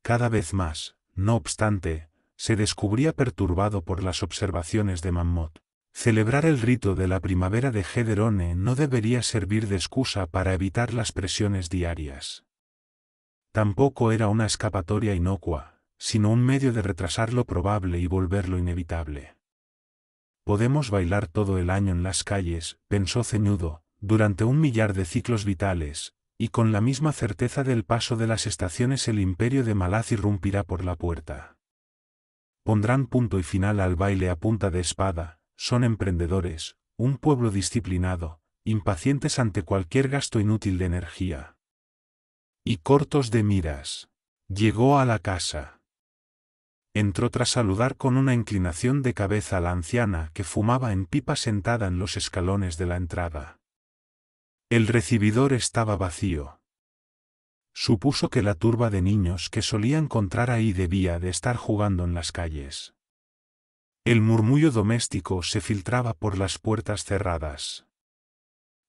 Cada vez más, no obstante, se descubría perturbado por las observaciones de Mammot. Celebrar el rito de la primavera de Gederone no debería servir de excusa para evitar las presiones diarias. Tampoco era una escapatoria inocua, sino un medio de retrasar lo probable y volverlo inevitable. Podemos bailar todo el año en las calles, pensó ceñudo, durante un millar de ciclos vitales, y con la misma certeza del paso de las estaciones el imperio de Malaz irrumpirá por la puerta. Pondrán punto y final al baile a punta de espada, son emprendedores, un pueblo disciplinado, impacientes ante cualquier gasto inútil de energía. Y cortos de miras. Llegó a la casa entró tras saludar con una inclinación de cabeza a la anciana que fumaba en pipa sentada en los escalones de la entrada. El recibidor estaba vacío. Supuso que la turba de niños que solía encontrar ahí debía de estar jugando en las calles. El murmullo doméstico se filtraba por las puertas cerradas.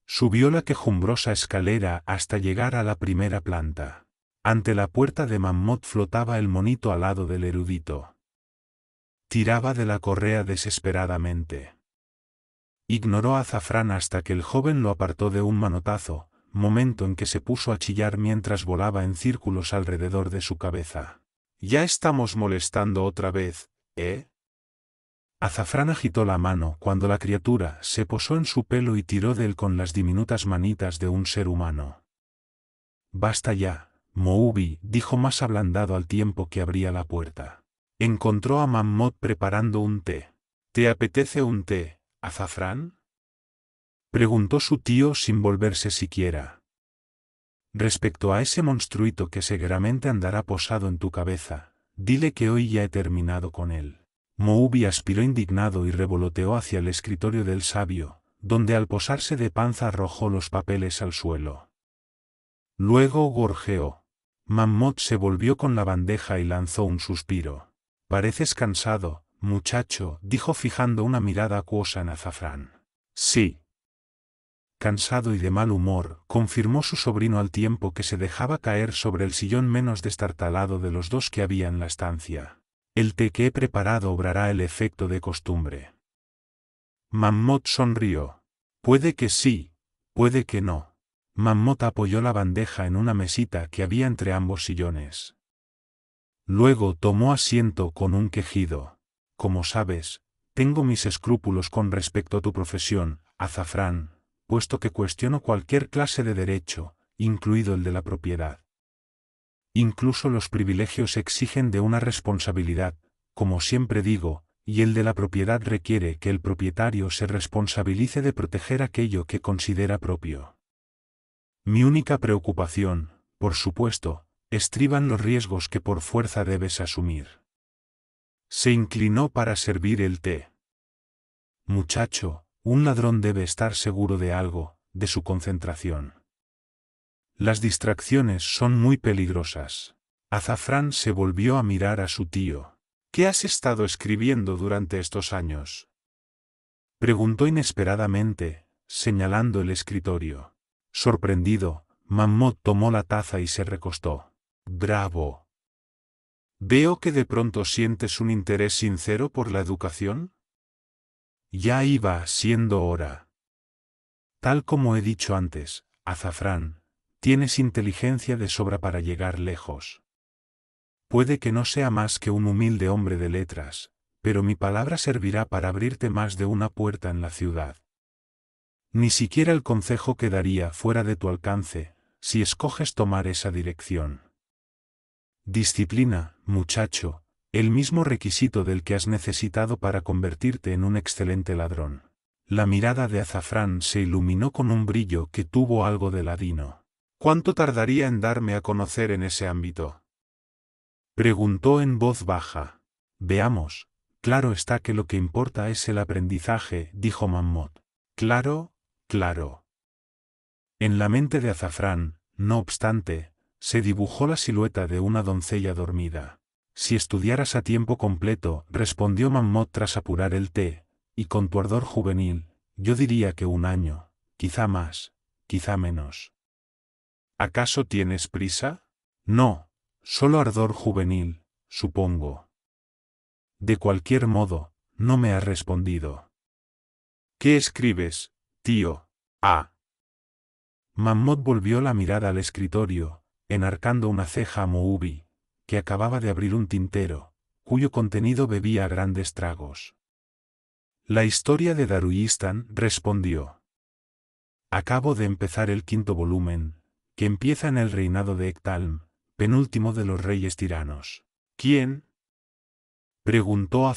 Subió la quejumbrosa escalera hasta llegar a la primera planta. Ante la puerta de Mammoth flotaba el monito al lado del erudito. Tiraba de la correa desesperadamente. Ignoró a Zafrán hasta que el joven lo apartó de un manotazo, momento en que se puso a chillar mientras volaba en círculos alrededor de su cabeza. Ya estamos molestando otra vez, ¿eh? Azafrán agitó la mano cuando la criatura se posó en su pelo y tiró de él con las diminutas manitas de un ser humano. Basta ya, Moubi, dijo más ablandado al tiempo que abría la puerta. Encontró a Mammot preparando un té. ¿Te apetece un té, azafrán? Preguntó su tío sin volverse siquiera. Respecto a ese monstruito que seguramente andará posado en tu cabeza, dile que hoy ya he terminado con él. Moubi aspiró indignado y revoloteó hacia el escritorio del sabio, donde al posarse de panza arrojó los papeles al suelo. Luego gorjeó. Mammot se volvió con la bandeja y lanzó un suspiro. Pareces cansado, muchacho, dijo fijando una mirada acuosa en Azafrán. Sí. Cansado y de mal humor, confirmó su sobrino al tiempo que se dejaba caer sobre el sillón menos destartalado de los dos que había en la estancia. El té que he preparado obrará el efecto de costumbre. Mammoth sonrió. Puede que sí, puede que no. Mamota apoyó la bandeja en una mesita que había entre ambos sillones. Luego tomó asiento con un quejido. Como sabes, tengo mis escrúpulos con respecto a tu profesión, azafrán, puesto que cuestiono cualquier clase de derecho, incluido el de la propiedad. Incluso los privilegios exigen de una responsabilidad, como siempre digo, y el de la propiedad requiere que el propietario se responsabilice de proteger aquello que considera propio. Mi única preocupación, por supuesto, estriban los riesgos que por fuerza debes asumir. Se inclinó para servir el té. Muchacho, un ladrón debe estar seguro de algo, de su concentración. Las distracciones son muy peligrosas. Azafrán se volvió a mirar a su tío. ¿Qué has estado escribiendo durante estos años? Preguntó inesperadamente, señalando el escritorio. Sorprendido, Mamot tomó la taza y se recostó. Bravo. Veo que de pronto sientes un interés sincero por la educación. Ya iba siendo hora. Tal como he dicho antes, azafrán, tienes inteligencia de sobra para llegar lejos. Puede que no sea más que un humilde hombre de letras, pero mi palabra servirá para abrirte más de una puerta en la ciudad. Ni siquiera el consejo quedaría fuera de tu alcance, si escoges tomar esa dirección. Disciplina, muchacho, el mismo requisito del que has necesitado para convertirte en un excelente ladrón. La mirada de Azafrán se iluminó con un brillo que tuvo algo de ladino. ¿Cuánto tardaría en darme a conocer en ese ámbito? Preguntó en voz baja. Veamos, claro está que lo que importa es el aprendizaje, dijo Mammot. Claro, claro. En la mente de Azafrán, no obstante, se dibujó la silueta de una doncella dormida. Si estudiaras a tiempo completo, respondió Mamot tras apurar el té, y con tu ardor juvenil, yo diría que un año, quizá más, quizá menos. ¿Acaso tienes prisa? No, solo ardor juvenil, supongo. De cualquier modo, no me ha respondido. ¿Qué escribes, Tío. Ah. Mahmud volvió la mirada al escritorio, enarcando una ceja a Moubi, que acababa de abrir un tintero, cuyo contenido bebía grandes tragos. La historia de Daruyistan respondió. Acabo de empezar el quinto volumen, que empieza en el reinado de Ektalm, penúltimo de los reyes tiranos. ¿Quién? preguntó a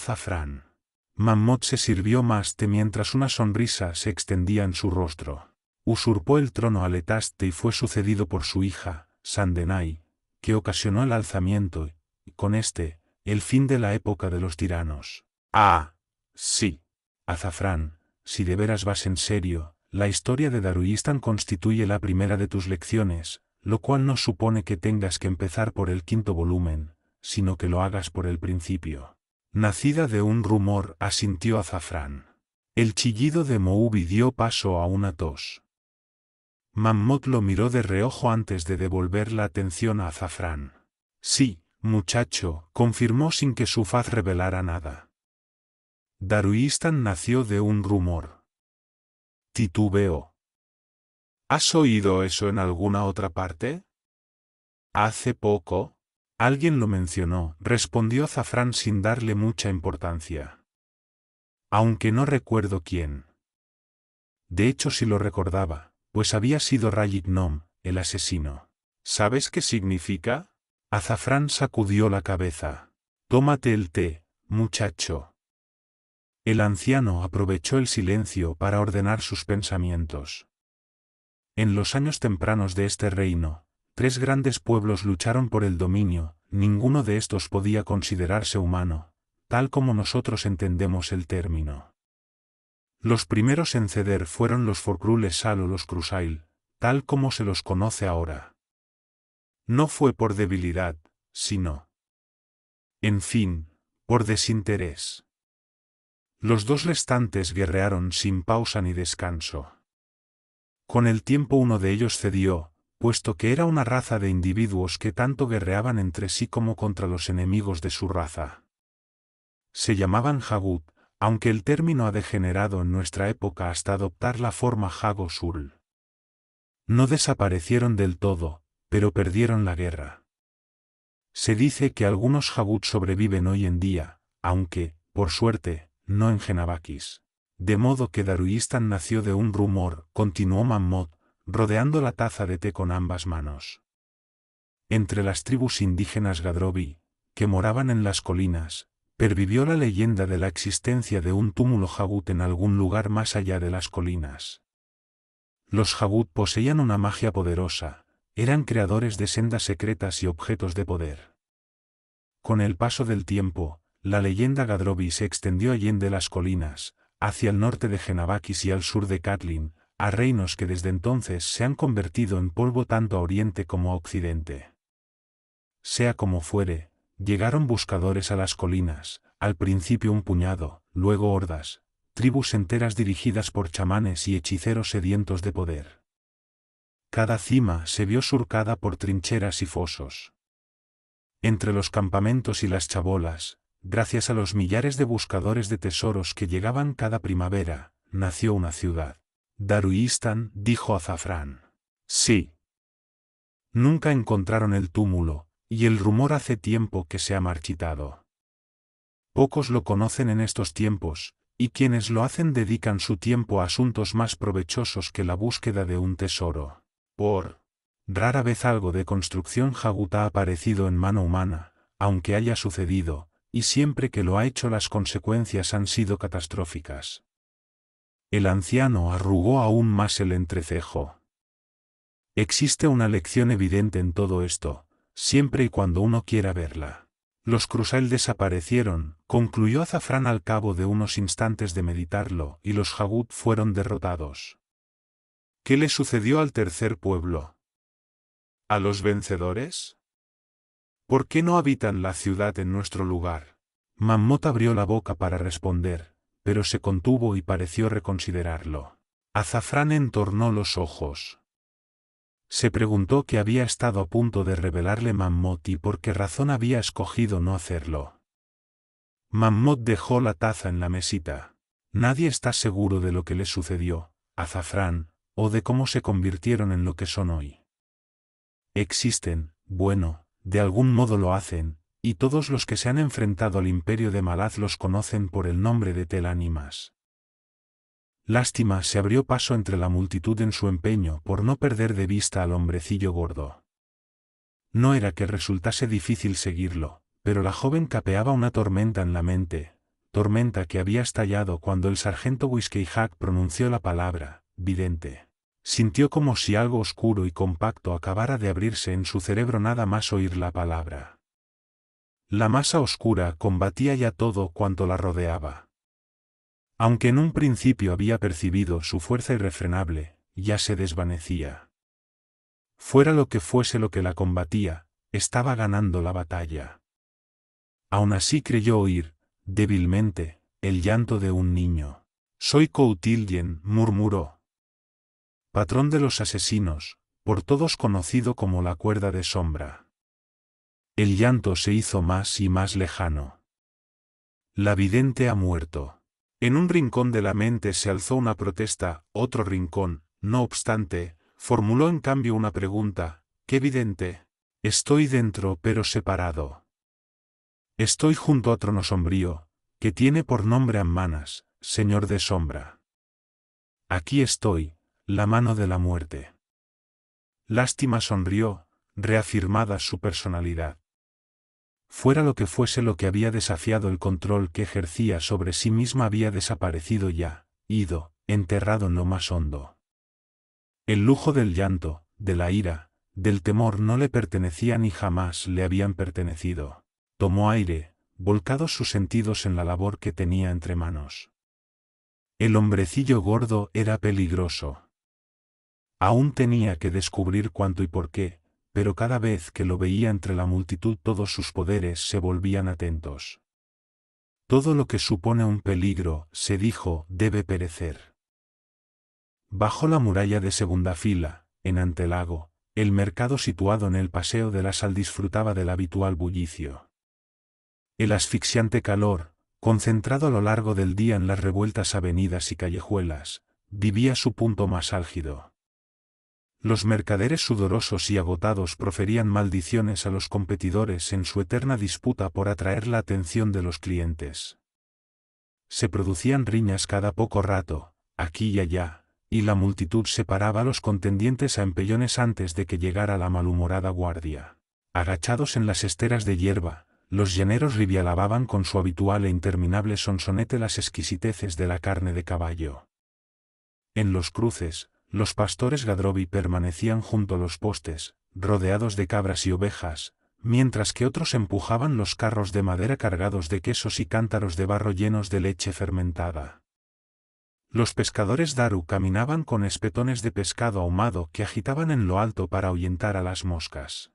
Mammot se sirvió Maste mientras una sonrisa se extendía en su rostro. Usurpó el trono Aletaste y fue sucedido por su hija, Sandenai, que ocasionó el alzamiento, y con este, el fin de la época de los tiranos. Ah, sí. Azafrán, si de veras vas en serio, la historia de Daruistán constituye la primera de tus lecciones, lo cual no supone que tengas que empezar por el quinto volumen, sino que lo hagas por el principio nacida de un rumor, asintió Azafrán. El chillido de Moubi dio paso a una tos. Mammot lo miró de reojo antes de devolver la atención a Azafrán. Sí, muchacho, confirmó sin que su faz revelara nada. Daruistan nació de un rumor. Titubeo. ¿Has oído eso en alguna otra parte? Hace poco, Alguien lo mencionó, respondió Zafrán sin darle mucha importancia. Aunque no recuerdo quién. De hecho, si lo recordaba, pues había sido Rayik el asesino. ¿Sabes qué significa? Azafrán sacudió la cabeza. Tómate el té, muchacho. El anciano aprovechó el silencio para ordenar sus pensamientos. En los años tempranos de este reino, Tres grandes pueblos lucharon por el dominio, ninguno de estos podía considerarse humano, tal como nosotros entendemos el término. Los primeros en ceder fueron los Forcrules-Sal o los Crusail, tal como se los conoce ahora. No fue por debilidad, sino, en fin, por desinterés. Los dos restantes guerrearon sin pausa ni descanso. Con el tiempo uno de ellos cedió, puesto que era una raza de individuos que tanto guerreaban entre sí como contra los enemigos de su raza. Se llamaban Hagut, aunque el término ha degenerado en nuestra época hasta adoptar la forma Jagosul. No desaparecieron del todo, pero perdieron la guerra. Se dice que algunos jagut sobreviven hoy en día, aunque, por suerte, no en Genabakis. De modo que Daruistan nació de un rumor, continuó Mammoth, rodeando la taza de té con ambas manos. Entre las tribus indígenas Gadrobi, que moraban en las colinas, pervivió la leyenda de la existencia de un túmulo Jagut en algún lugar más allá de las colinas. Los Jagut poseían una magia poderosa, eran creadores de sendas secretas y objetos de poder. Con el paso del tiempo, la leyenda Gadrobi se extendió allende las colinas, hacia el norte de Genavakis y al sur de Katlin a reinos que desde entonces se han convertido en polvo tanto a oriente como a occidente. Sea como fuere, llegaron buscadores a las colinas, al principio un puñado, luego hordas, tribus enteras dirigidas por chamanes y hechiceros sedientos de poder. Cada cima se vio surcada por trincheras y fosos. Entre los campamentos y las chabolas, gracias a los millares de buscadores de tesoros que llegaban cada primavera, nació una ciudad. Daruistán, dijo a Sí. Nunca encontraron el túmulo, y el rumor hace tiempo que se ha marchitado. Pocos lo conocen en estos tiempos, y quienes lo hacen dedican su tiempo a asuntos más provechosos que la búsqueda de un tesoro. Por rara vez algo de construcción jaguta ha aparecido en mano humana, aunque haya sucedido, y siempre que lo ha hecho las consecuencias han sido catastróficas. El anciano arrugó aún más el entrecejo. Existe una lección evidente en todo esto, siempre y cuando uno quiera verla. Los Crusael desaparecieron, concluyó Azafrán al cabo de unos instantes de meditarlo, y los Jagut fueron derrotados. ¿Qué le sucedió al tercer pueblo? ¿A los vencedores? ¿Por qué no habitan la ciudad en nuestro lugar? Mammoth abrió la boca para responder, pero se contuvo y pareció reconsiderarlo. Azafrán entornó los ojos. Se preguntó qué había estado a punto de revelarle Mammot y por qué razón había escogido no hacerlo. Mammot dejó la taza en la mesita. Nadie está seguro de lo que le sucedió, Azafrán, o de cómo se convirtieron en lo que son hoy. Existen, bueno, de algún modo lo hacen, y todos los que se han enfrentado al imperio de Malaz los conocen por el nombre de Telánimas. Lástima se abrió paso entre la multitud en su empeño por no perder de vista al hombrecillo gordo. No era que resultase difícil seguirlo, pero la joven capeaba una tormenta en la mente, tormenta que había estallado cuando el sargento Whiskeyhack pronunció la palabra, vidente. Sintió como si algo oscuro y compacto acabara de abrirse en su cerebro nada más oír la palabra. La masa oscura combatía ya todo cuanto la rodeaba. Aunque en un principio había percibido su fuerza irrefrenable, ya se desvanecía. Fuera lo que fuese lo que la combatía, estaba ganando la batalla. Aún así creyó oír, débilmente, el llanto de un niño. Soy Coutilien, murmuró. Patrón de los asesinos, por todos conocido como la cuerda de sombra. El llanto se hizo más y más lejano. La vidente ha muerto. En un rincón de la mente se alzó una protesta, otro rincón, no obstante, formuló en cambio una pregunta, ¿qué vidente? Estoy dentro pero separado. Estoy junto a Trono Sombrío, que tiene por nombre Ammanas, Señor de Sombra. Aquí estoy, la mano de la muerte. Lástima sonrió, reafirmada su personalidad fuera lo que fuese lo que había desafiado el control que ejercía sobre sí misma había desaparecido ya, ido, enterrado en lo más hondo. El lujo del llanto, de la ira, del temor no le pertenecía ni jamás le habían pertenecido. Tomó aire, volcados sus sentidos en la labor que tenía entre manos. El hombrecillo gordo era peligroso. Aún tenía que descubrir cuánto y por qué, pero cada vez que lo veía entre la multitud todos sus poderes se volvían atentos. Todo lo que supone un peligro, se dijo, debe perecer. Bajo la muralla de segunda fila, en Antelago, el mercado situado en el Paseo de la Sal disfrutaba del habitual bullicio. El asfixiante calor, concentrado a lo largo del día en las revueltas avenidas y callejuelas, vivía su punto más álgido. Los mercaderes sudorosos y agotados proferían maldiciones a los competidores en su eterna disputa por atraer la atención de los clientes. Se producían riñas cada poco rato, aquí y allá, y la multitud separaba a los contendientes a empellones antes de que llegara la malhumorada guardia. Agachados en las esteras de hierba, los llaneros rivialababan con su habitual e interminable sonsonete las exquisiteces de la carne de caballo. En los cruces, los pastores Gadrobi permanecían junto a los postes, rodeados de cabras y ovejas, mientras que otros empujaban los carros de madera cargados de quesos y cántaros de barro llenos de leche fermentada. Los pescadores Daru caminaban con espetones de pescado ahumado que agitaban en lo alto para ahuyentar a las moscas.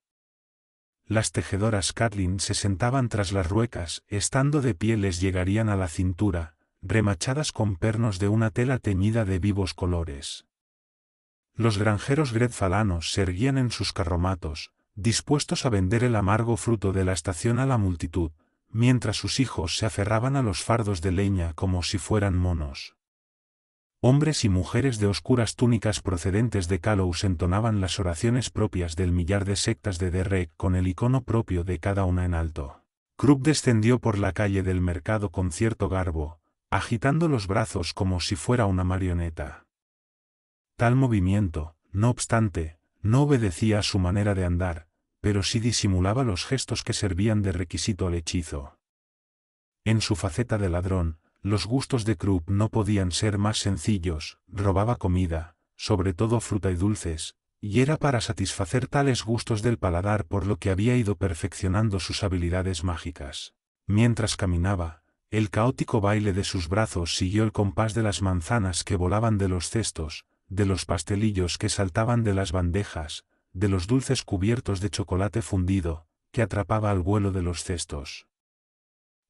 Las tejedoras Catlin se sentaban tras las ruecas, estando de pie les llegarían a la cintura, remachadas con pernos de una tela teñida de vivos colores. Los granjeros grezfalanos se erguían en sus carromatos, dispuestos a vender el amargo fruto de la estación a la multitud, mientras sus hijos se aferraban a los fardos de leña como si fueran monos. Hombres y mujeres de oscuras túnicas procedentes de Calous entonaban las oraciones propias del millar de sectas de Derrek con el icono propio de cada una en alto. Krupp descendió por la calle del mercado con cierto garbo, agitando los brazos como si fuera una marioneta. Tal movimiento, no obstante, no obedecía a su manera de andar, pero sí disimulaba los gestos que servían de requisito al hechizo. En su faceta de ladrón, los gustos de Krupp no podían ser más sencillos, robaba comida, sobre todo fruta y dulces, y era para satisfacer tales gustos del paladar por lo que había ido perfeccionando sus habilidades mágicas. Mientras caminaba, el caótico baile de sus brazos siguió el compás de las manzanas que volaban de los cestos, de los pastelillos que saltaban de las bandejas, de los dulces cubiertos de chocolate fundido, que atrapaba al vuelo de los cestos.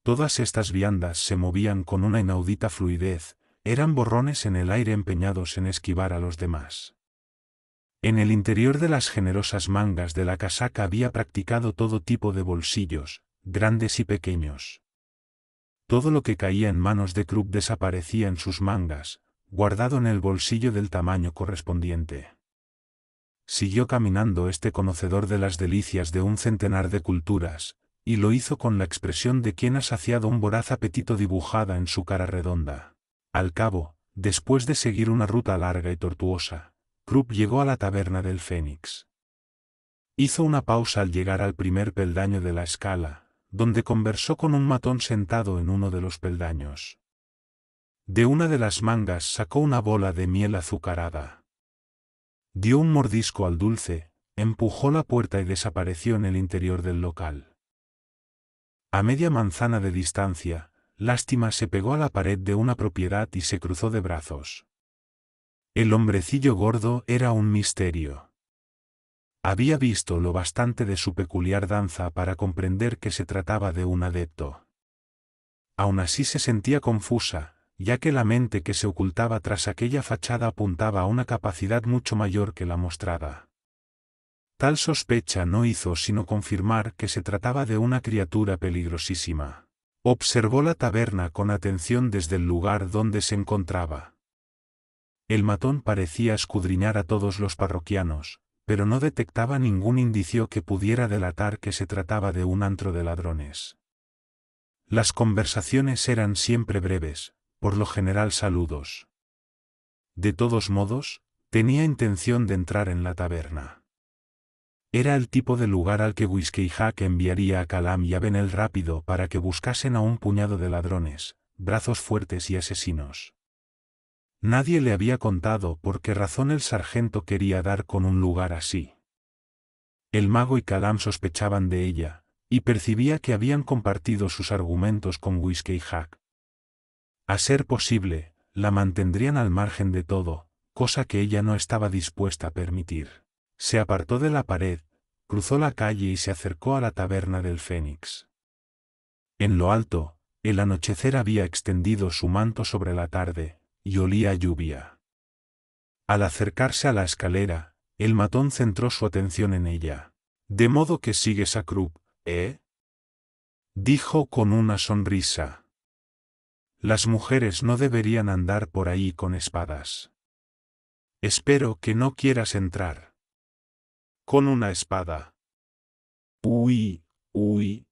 Todas estas viandas se movían con una inaudita fluidez, eran borrones en el aire empeñados en esquivar a los demás. En el interior de las generosas mangas de la casaca había practicado todo tipo de bolsillos, grandes y pequeños. Todo lo que caía en manos de Krupp desaparecía en sus mangas, guardado en el bolsillo del tamaño correspondiente. Siguió caminando este conocedor de las delicias de un centenar de culturas, y lo hizo con la expresión de quien ha saciado un voraz apetito dibujada en su cara redonda. Al cabo, después de seguir una ruta larga y tortuosa, Krupp llegó a la taberna del Fénix. Hizo una pausa al llegar al primer peldaño de la escala, donde conversó con un matón sentado en uno de los peldaños. De una de las mangas sacó una bola de miel azucarada. Dio un mordisco al dulce, empujó la puerta y desapareció en el interior del local. A media manzana de distancia, Lástima se pegó a la pared de una propiedad y se cruzó de brazos. El hombrecillo gordo era un misterio. Había visto lo bastante de su peculiar danza para comprender que se trataba de un adepto. Aún así se sentía confusa, ya que la mente que se ocultaba tras aquella fachada apuntaba a una capacidad mucho mayor que la mostrada. Tal sospecha no hizo sino confirmar que se trataba de una criatura peligrosísima. Observó la taberna con atención desde el lugar donde se encontraba. El matón parecía escudriñar a todos los parroquianos, pero no detectaba ningún indicio que pudiera delatar que se trataba de un antro de ladrones. Las conversaciones eran siempre breves, por lo general saludos. De todos modos, tenía intención de entrar en la taberna. Era el tipo de lugar al que Whiskey Jack enviaría a Calam y a Benel Rápido para que buscasen a un puñado de ladrones, brazos fuertes y asesinos. Nadie le había contado por qué razón el sargento quería dar con un lugar así. El mago y Calam sospechaban de ella, y percibía que habían compartido sus argumentos con Whiskey Jack. A ser posible, la mantendrían al margen de todo, cosa que ella no estaba dispuesta a permitir. Se apartó de la pared, cruzó la calle y se acercó a la taberna del Fénix. En lo alto, el anochecer había extendido su manto sobre la tarde, y olía lluvia. Al acercarse a la escalera, el matón centró su atención en ella. De modo que sigues a Krupp, ¿eh? Dijo con una sonrisa. Las mujeres no deberían andar por ahí con espadas. Espero que no quieras entrar. Con una espada. Uy, uy.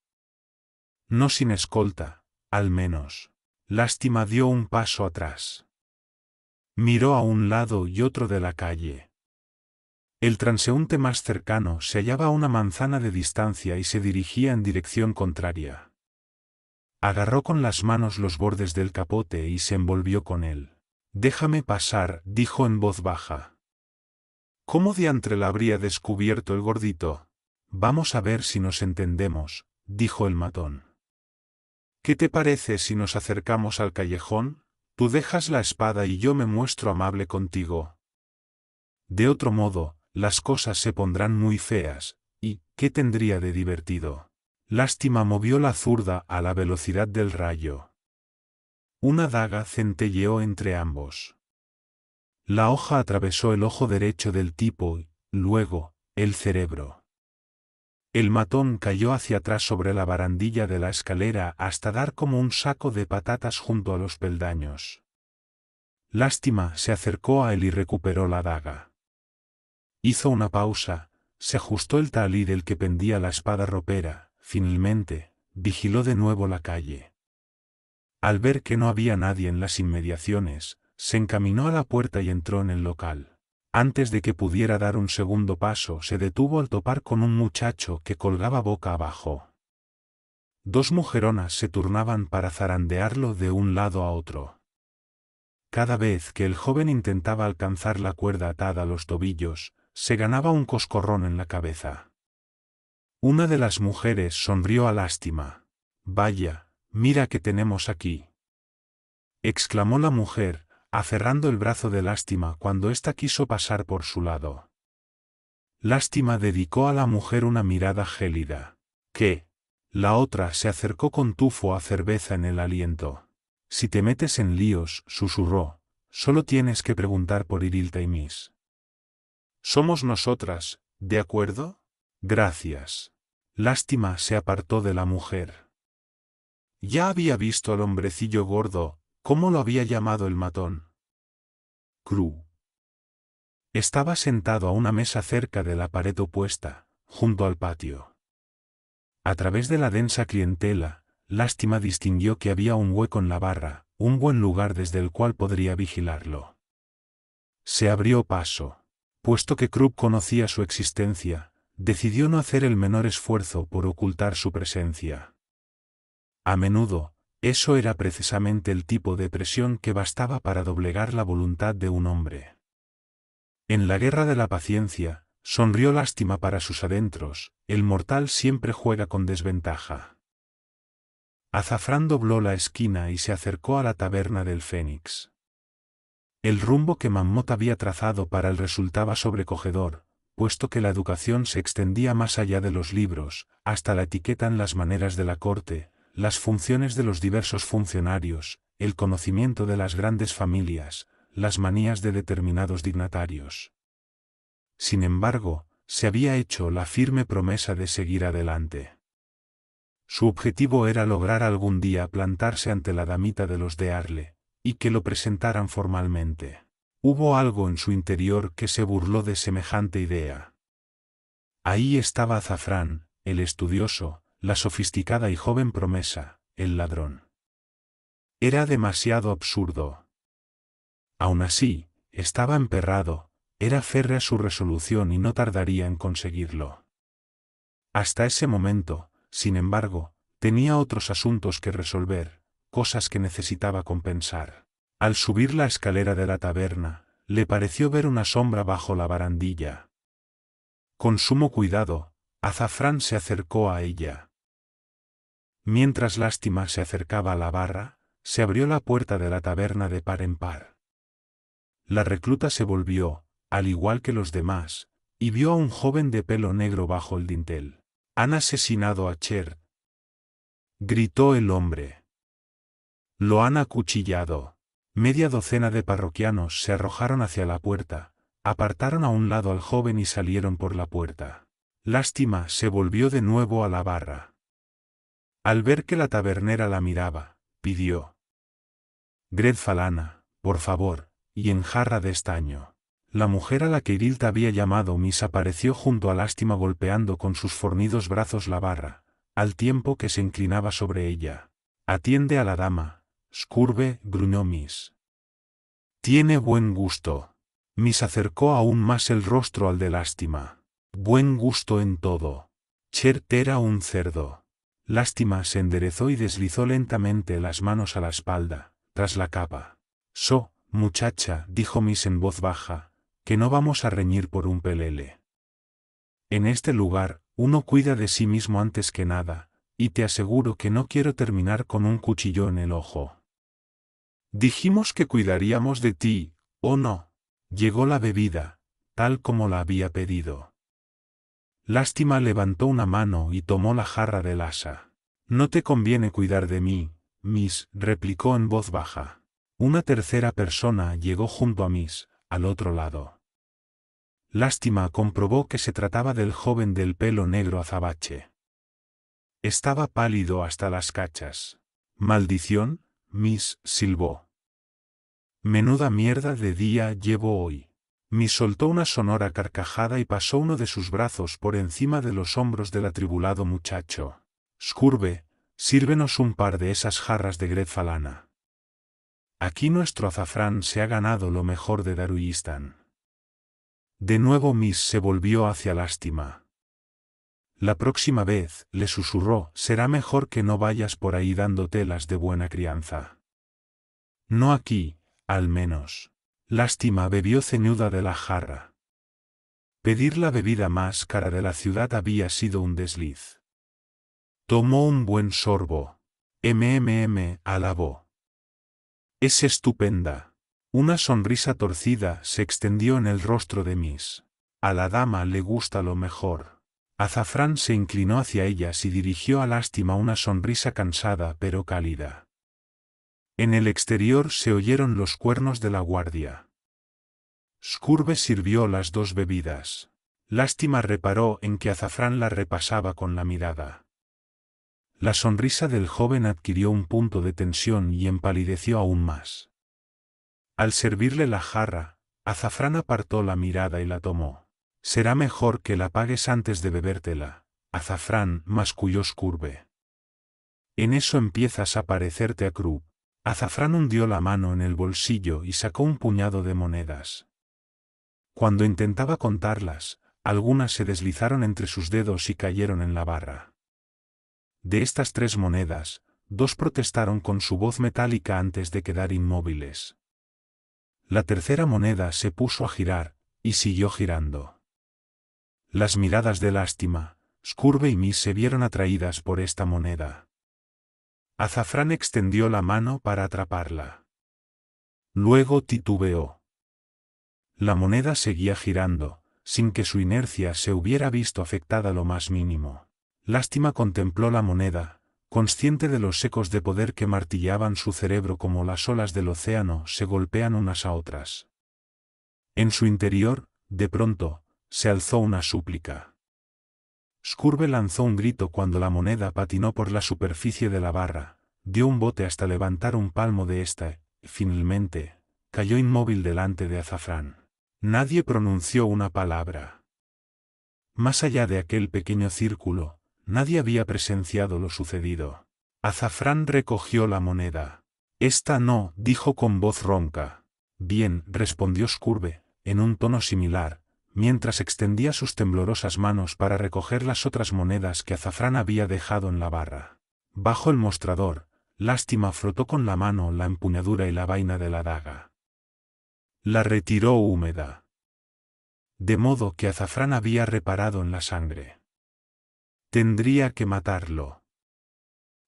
No sin escolta, al menos. Lástima dio un paso atrás. Miró a un lado y otro de la calle. El transeúnte más cercano se hallaba a una manzana de distancia y se dirigía en dirección contraria. Agarró con las manos los bordes del capote y se envolvió con él. Déjame pasar, dijo en voz baja. ¿Cómo diantre la habría descubierto el gordito? Vamos a ver si nos entendemos, dijo el matón. ¿Qué te parece si nos acercamos al callejón? Tú dejas la espada y yo me muestro amable contigo. De otro modo, las cosas se pondrán muy feas, y, ¿qué tendría de divertido? Lástima movió la zurda a la velocidad del rayo. Una daga centelleó entre ambos. La hoja atravesó el ojo derecho del tipo y, luego, el cerebro. El matón cayó hacia atrás sobre la barandilla de la escalera hasta dar como un saco de patatas junto a los peldaños. Lástima se acercó a él y recuperó la daga. Hizo una pausa, se ajustó el talí del que pendía la espada ropera, Finalmente, vigiló de nuevo la calle. Al ver que no había nadie en las inmediaciones, se encaminó a la puerta y entró en el local. Antes de que pudiera dar un segundo paso, se detuvo al topar con un muchacho que colgaba boca abajo. Dos mujeronas se turnaban para zarandearlo de un lado a otro. Cada vez que el joven intentaba alcanzar la cuerda atada a los tobillos, se ganaba un coscorrón en la cabeza. Una de las mujeres sonrió a lástima. Vaya, mira qué tenemos aquí. exclamó la mujer, aferrando el brazo de lástima cuando ésta quiso pasar por su lado. Lástima dedicó a la mujer una mirada gélida. ¿Qué? La otra se acercó con tufo a cerveza en el aliento. Si te metes en líos, susurró, solo tienes que preguntar por Irilta y Miss. Somos nosotras, ¿de acuerdo? Gracias. Lástima se apartó de la mujer. Ya había visto al hombrecillo gordo, como lo había llamado el matón. Cru. Estaba sentado a una mesa cerca de la pared opuesta, junto al patio. A través de la densa clientela, Lástima distinguió que había un hueco en la barra, un buen lugar desde el cual podría vigilarlo. Se abrió paso. Puesto que Krupp conocía su existencia, decidió no hacer el menor esfuerzo por ocultar su presencia. A menudo, eso era precisamente el tipo de presión que bastaba para doblegar la voluntad de un hombre. En la guerra de la paciencia, sonrió lástima para sus adentros, el mortal siempre juega con desventaja. Azafrán dobló la esquina y se acercó a la taberna del Fénix. El rumbo que Mammoth había trazado para él resultaba sobrecogedor, puesto que la educación se extendía más allá de los libros, hasta la etiqueta en las maneras de la corte, las funciones de los diversos funcionarios, el conocimiento de las grandes familias, las manías de determinados dignatarios. Sin embargo, se había hecho la firme promesa de seguir adelante. Su objetivo era lograr algún día plantarse ante la damita de los de Arle, y que lo presentaran formalmente. Hubo algo en su interior que se burló de semejante idea. Ahí estaba Azafrán, el estudioso, la sofisticada y joven promesa, el ladrón. Era demasiado absurdo. Aún así, estaba emperrado, era férrea su resolución y no tardaría en conseguirlo. Hasta ese momento, sin embargo, tenía otros asuntos que resolver, cosas que necesitaba compensar. Al subir la escalera de la taberna, le pareció ver una sombra bajo la barandilla. Con sumo cuidado, Azafrán se acercó a ella. Mientras Lástima se acercaba a la barra, se abrió la puerta de la taberna de par en par. La recluta se volvió, al igual que los demás, y vio a un joven de pelo negro bajo el dintel. Han asesinado a Cher. Gritó el hombre. Lo han acuchillado. Media docena de parroquianos se arrojaron hacia la puerta, apartaron a un lado al joven y salieron por la puerta. Lástima se volvió de nuevo a la barra. Al ver que la tabernera la miraba, pidió. Gred Falana, por favor, y en jarra de estaño. La mujer a la que Irilta había llamado Miss apareció junto a Lástima golpeando con sus fornidos brazos la barra, al tiempo que se inclinaba sobre ella. Atiende a la dama, Scurve, gruñó Miss. Tiene buen gusto. Miss acercó aún más el rostro al de lástima. Buen gusto en todo. Chert era un cerdo. Lástima se enderezó y deslizó lentamente las manos a la espalda, tras la capa. So, muchacha, dijo Miss en voz baja, que no vamos a reñir por un pelele. En este lugar, uno cuida de sí mismo antes que nada, y te aseguro que no quiero terminar con un cuchillo en el ojo. Dijimos que cuidaríamos de ti, ¿o no? Llegó la bebida, tal como la había pedido. Lástima levantó una mano y tomó la jarra del asa. No te conviene cuidar de mí, Miss, replicó en voz baja. Una tercera persona llegó junto a Miss, al otro lado. Lástima comprobó que se trataba del joven del pelo negro azabache. Estaba pálido hasta las cachas. ¿Maldición? Miss silbó. Menuda mierda de día llevo hoy. Miss soltó una sonora carcajada y pasó uno de sus brazos por encima de los hombros del atribulado muchacho. Scurve, sírvenos un par de esas jarras de gretfalana. Aquí nuestro azafrán se ha ganado lo mejor de Daruistán. De nuevo Miss se volvió hacia lástima. La próxima vez, le susurró, será mejor que no vayas por ahí dando telas de buena crianza. No aquí, al menos. Lástima bebió ceñuda de la jarra. Pedir la bebida más cara de la ciudad había sido un desliz. Tomó un buen sorbo. MMM alabó. Es estupenda. Una sonrisa torcida se extendió en el rostro de Miss. A la dama le gusta lo mejor. Azafrán se inclinó hacia ellas y dirigió a Lástima una sonrisa cansada pero cálida. En el exterior se oyeron los cuernos de la guardia. Scurve sirvió las dos bebidas. Lástima reparó en que Azafrán la repasaba con la mirada. La sonrisa del joven adquirió un punto de tensión y empalideció aún más. Al servirle la jarra, Azafrán apartó la mirada y la tomó será mejor que la pagues antes de bebértela, azafrán más cuyos En eso empiezas a parecerte a Krupp. Azafrán hundió la mano en el bolsillo y sacó un puñado de monedas. Cuando intentaba contarlas, algunas se deslizaron entre sus dedos y cayeron en la barra. De estas tres monedas, dos protestaron con su voz metálica antes de quedar inmóviles. La tercera moneda se puso a girar, y siguió girando. Las miradas de lástima, Scurve y mí se vieron atraídas por esta moneda. Azafrán extendió la mano para atraparla. Luego titubeó. La moneda seguía girando, sin que su inercia se hubiera visto afectada lo más mínimo. Lástima contempló la moneda, consciente de los ecos de poder que martillaban su cerebro como las olas del océano se golpean unas a otras. En su interior, de pronto, se alzó una súplica. Scurve lanzó un grito cuando la moneda patinó por la superficie de la barra, dio un bote hasta levantar un palmo de esta, y finalmente, cayó inmóvil delante de Azafrán. Nadie pronunció una palabra. Más allá de aquel pequeño círculo, nadie había presenciado lo sucedido. Azafrán recogió la moneda. Esta no, dijo con voz ronca. Bien, respondió Scurve, en un tono similar, mientras extendía sus temblorosas manos para recoger las otras monedas que Azafrán había dejado en la barra. Bajo el mostrador, Lástima frotó con la mano la empuñadura y la vaina de la daga. La retiró húmeda. De modo que Azafrán había reparado en la sangre. Tendría que matarlo.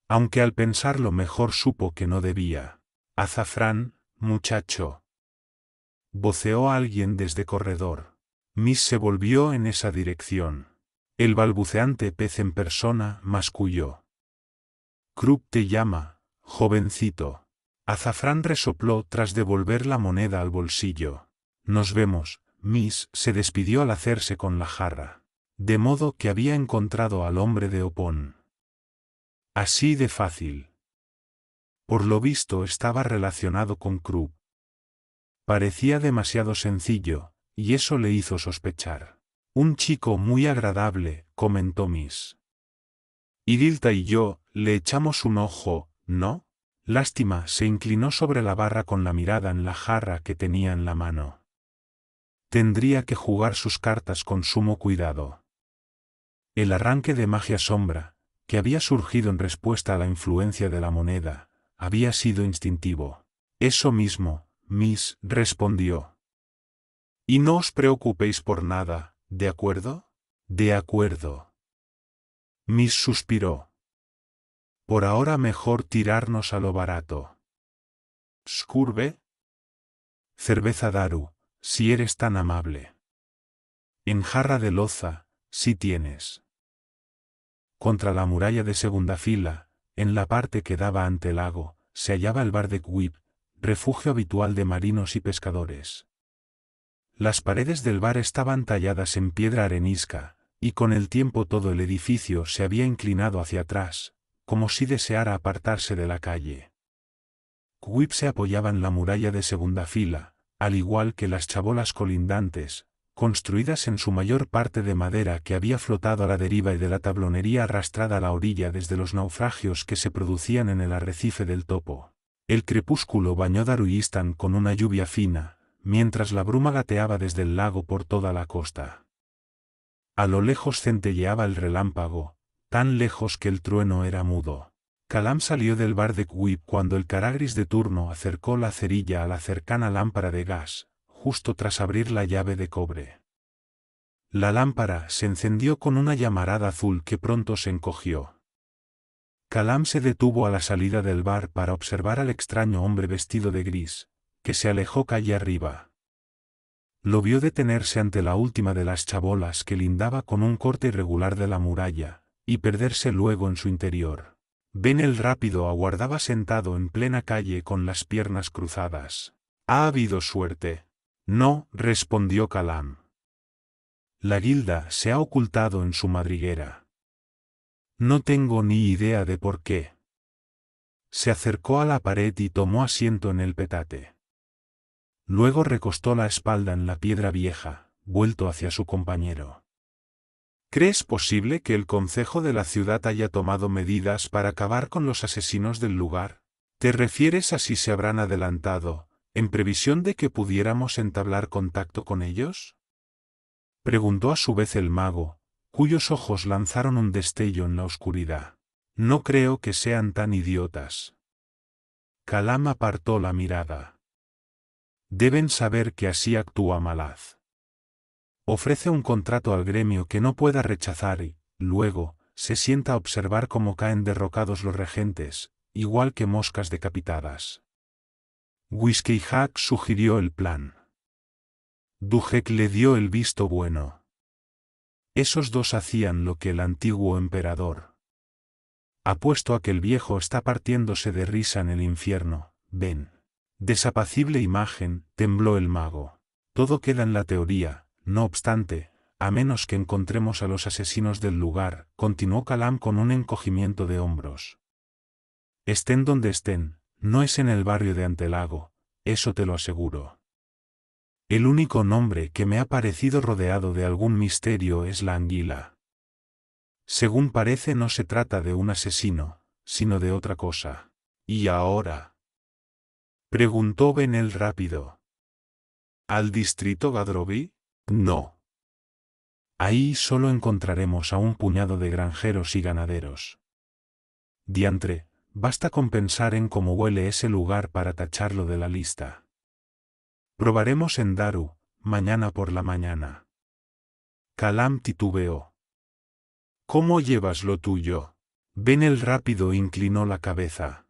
Aunque al pensarlo mejor supo que no debía. Azafrán, muchacho. Voceó alguien desde corredor. Miss se volvió en esa dirección. El balbuceante pez en persona masculló. Krupp te llama, jovencito. Azafrán resopló tras devolver la moneda al bolsillo. Nos vemos, Miss se despidió al hacerse con la jarra. De modo que había encontrado al hombre de Opón. Así de fácil. Por lo visto estaba relacionado con Krupp. Parecía demasiado sencillo, y eso le hizo sospechar. Un chico muy agradable, comentó Miss. Idilta y yo, le echamos un ojo, ¿no? Lástima se inclinó sobre la barra con la mirada en la jarra que tenía en la mano. Tendría que jugar sus cartas con sumo cuidado. El arranque de magia sombra, que había surgido en respuesta a la influencia de la moneda, había sido instintivo. Eso mismo, Miss respondió. Y no os preocupéis por nada, ¿de acuerdo? De acuerdo. Miss suspiró. Por ahora mejor tirarnos a lo barato. Scurve. Cerveza Daru, si eres tan amable. En jarra de loza, si tienes. Contra la muralla de segunda fila, en la parte que daba ante el lago, se hallaba el bar de Quip, refugio habitual de marinos y pescadores. Las paredes del bar estaban talladas en piedra arenisca, y con el tiempo todo el edificio se había inclinado hacia atrás, como si deseara apartarse de la calle. Quip se apoyaba en la muralla de segunda fila, al igual que las chabolas colindantes, construidas en su mayor parte de madera que había flotado a la deriva y de la tablonería arrastrada a la orilla desde los naufragios que se producían en el arrecife del topo. El crepúsculo bañó Daruistan con una lluvia fina, mientras la bruma gateaba desde el lago por toda la costa. A lo lejos centelleaba el relámpago, tan lejos que el trueno era mudo. Calam salió del bar de Quip cuando el caragris de turno acercó la cerilla a la cercana lámpara de gas, justo tras abrir la llave de cobre. La lámpara se encendió con una llamarada azul que pronto se encogió. Calam se detuvo a la salida del bar para observar al extraño hombre vestido de gris, se alejó calle arriba. Lo vio detenerse ante la última de las chabolas que lindaba con un corte irregular de la muralla, y perderse luego en su interior. Ben el rápido aguardaba sentado en plena calle con las piernas cruzadas. ¿Ha habido suerte? No, respondió Calam. La guilda se ha ocultado en su madriguera. No tengo ni idea de por qué. Se acercó a la pared y tomó asiento en el petate. Luego recostó la espalda en la piedra vieja, vuelto hacia su compañero. ¿Crees posible que el concejo de la ciudad haya tomado medidas para acabar con los asesinos del lugar? ¿Te refieres a si se habrán adelantado, en previsión de que pudiéramos entablar contacto con ellos? Preguntó a su vez el mago, cuyos ojos lanzaron un destello en la oscuridad. No creo que sean tan idiotas. Calam apartó la mirada. Deben saber que así actúa Malaz. Ofrece un contrato al gremio que no pueda rechazar y, luego, se sienta a observar cómo caen derrocados los regentes, igual que moscas decapitadas. Whiskey Hack sugirió el plan. Dujek le dio el visto bueno. Esos dos hacían lo que el antiguo emperador. Apuesto a que el viejo está partiéndose de risa en el infierno, ven. Desapacible imagen, tembló el mago. Todo queda en la teoría, no obstante, a menos que encontremos a los asesinos del lugar, continuó Calam con un encogimiento de hombros. Estén donde estén, no es en el barrio de Antelago, eso te lo aseguro. El único nombre que me ha parecido rodeado de algún misterio es la anguila. Según parece no se trata de un asesino, sino de otra cosa. Y ahora. Preguntó el rápido. ¿Al distrito Gadrovi? No. Ahí solo encontraremos a un puñado de granjeros y ganaderos. Diantre, basta con pensar en cómo huele ese lugar para tacharlo de la lista. Probaremos en Daru, mañana por la mañana. Calam titubeó. ¿Cómo llevas lo tuyo? el rápido inclinó la cabeza.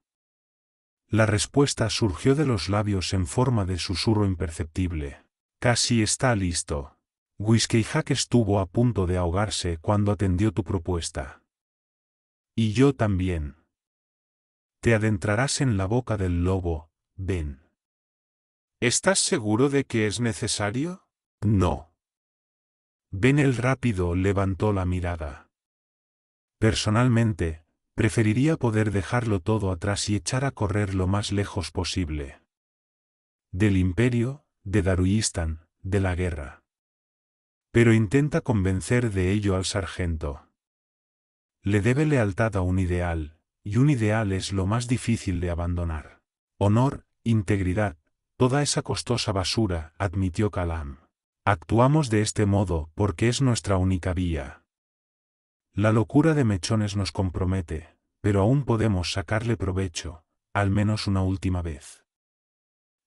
La respuesta surgió de los labios en forma de susurro imperceptible. Casi está listo. Whiskeyhack estuvo a punto de ahogarse cuando atendió tu propuesta. Y yo también. Te adentrarás en la boca del lobo, Ben. ¿Estás seguro de que es necesario? No. Ben el rápido levantó la mirada. Personalmente, Preferiría poder dejarlo todo atrás y echar a correr lo más lejos posible. Del imperio, de Daruístan, de la guerra. Pero intenta convencer de ello al sargento. Le debe lealtad a un ideal, y un ideal es lo más difícil de abandonar. Honor, integridad, toda esa costosa basura, admitió Calam. Actuamos de este modo porque es nuestra única vía. La locura de Mechones nos compromete, pero aún podemos sacarle provecho, al menos una última vez.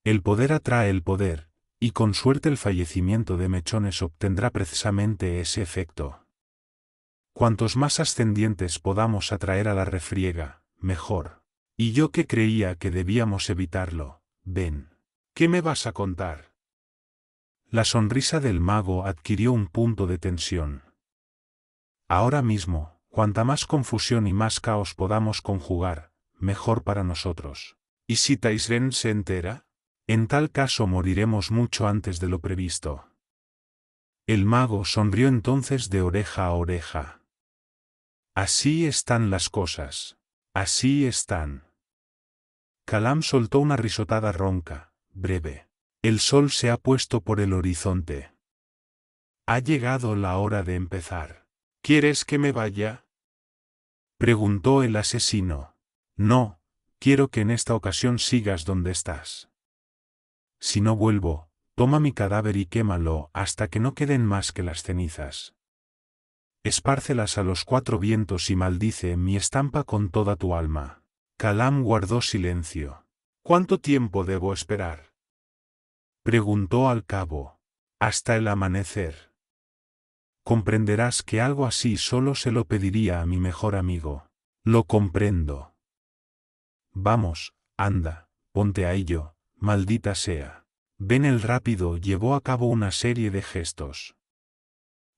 El poder atrae el poder, y con suerte el fallecimiento de Mechones obtendrá precisamente ese efecto. Cuantos más ascendientes podamos atraer a la refriega, mejor. Y yo que creía que debíamos evitarlo, ven. ¿Qué me vas a contar? La sonrisa del mago adquirió un punto de tensión. Ahora mismo, cuanta más confusión y más caos podamos conjugar, mejor para nosotros. ¿Y si Taisren se entera? En tal caso moriremos mucho antes de lo previsto. El mago sonrió entonces de oreja a oreja. Así están las cosas. Así están. Calam soltó una risotada ronca, breve. El sol se ha puesto por el horizonte. Ha llegado la hora de empezar. ¿Quieres que me vaya? preguntó el asesino. No, quiero que en esta ocasión sigas donde estás. Si no vuelvo, toma mi cadáver y quémalo hasta que no queden más que las cenizas. Espárcelas a los cuatro vientos y maldice mi estampa con toda tu alma. Calam guardó silencio. ¿Cuánto tiempo debo esperar? Preguntó al cabo. Hasta el amanecer comprenderás que algo así solo se lo pediría a mi mejor amigo. Lo comprendo. Vamos, anda, ponte a ello, maldita sea. Ven el rápido llevó a cabo una serie de gestos.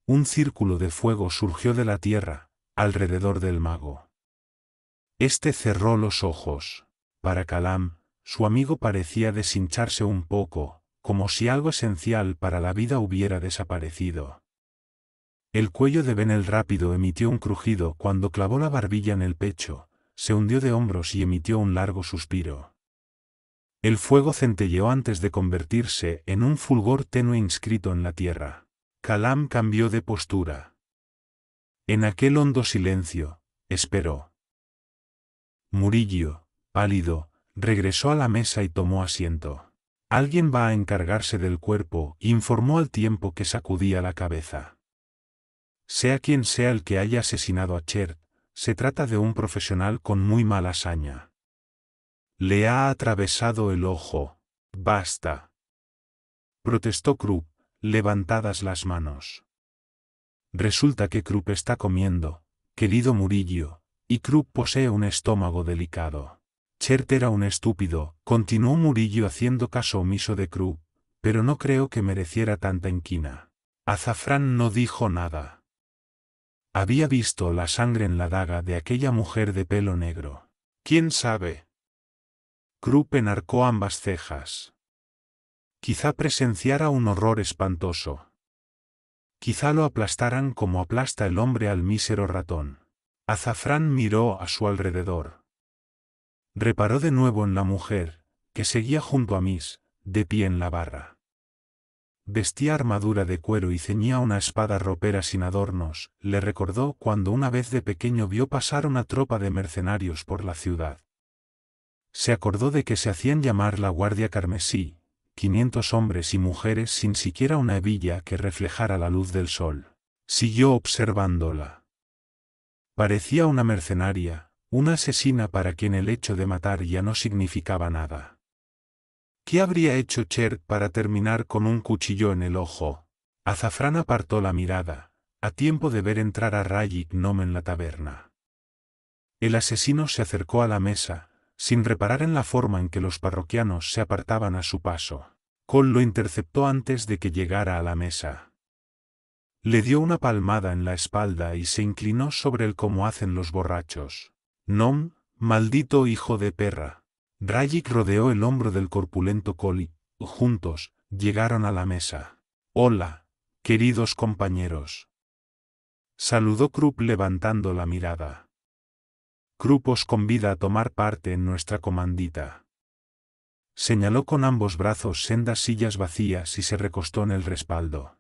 Un círculo de fuego surgió de la tierra, alrededor del mago. Este cerró los ojos. Para Calam, su amigo parecía deshincharse un poco, como si algo esencial para la vida hubiera desaparecido. El cuello de Ben el Rápido emitió un crujido cuando clavó la barbilla en el pecho, se hundió de hombros y emitió un largo suspiro. El fuego centelleó antes de convertirse en un fulgor tenue inscrito en la tierra. Calam cambió de postura. En aquel hondo silencio, esperó. Murillo, pálido, regresó a la mesa y tomó asiento. Alguien va a encargarse del cuerpo, informó al tiempo que sacudía la cabeza. Sea quien sea el que haya asesinado a Chert, se trata de un profesional con muy mala saña. Le ha atravesado el ojo. Basta. Protestó Krupp, levantadas las manos. Resulta que Krupp está comiendo, querido Murillo, y Krupp posee un estómago delicado. Chert era un estúpido, continuó Murillo haciendo caso omiso de Krupp, pero no creo que mereciera tanta inquina. Azafrán no dijo nada. Había visto la sangre en la daga de aquella mujer de pelo negro. ¿Quién sabe? Krupp enarcó ambas cejas. Quizá presenciara un horror espantoso. Quizá lo aplastaran como aplasta el hombre al mísero ratón. Azafrán miró a su alrededor. Reparó de nuevo en la mujer, que seguía junto a Miss, de pie en la barra. Vestía armadura de cuero y ceñía una espada ropera sin adornos, le recordó cuando una vez de pequeño vio pasar una tropa de mercenarios por la ciudad. Se acordó de que se hacían llamar la Guardia Carmesí, 500 hombres y mujeres sin siquiera una hebilla que reflejara la luz del sol. Siguió observándola. Parecía una mercenaria, una asesina para quien el hecho de matar ya no significaba nada. ¿Qué habría hecho Cherk para terminar con un cuchillo en el ojo? Azafrán apartó la mirada, a tiempo de ver entrar a Ray Gnome en la taberna. El asesino se acercó a la mesa, sin reparar en la forma en que los parroquianos se apartaban a su paso. Cole lo interceptó antes de que llegara a la mesa. Le dio una palmada en la espalda y se inclinó sobre él como hacen los borrachos. Nom, maldito hijo de perra. Rayik rodeó el hombro del corpulento Coli. Juntos, llegaron a la mesa. Hola, queridos compañeros. Saludó Krupp levantando la mirada. Krupp os convida a tomar parte en nuestra comandita. Señaló con ambos brazos sendas sillas vacías y se recostó en el respaldo.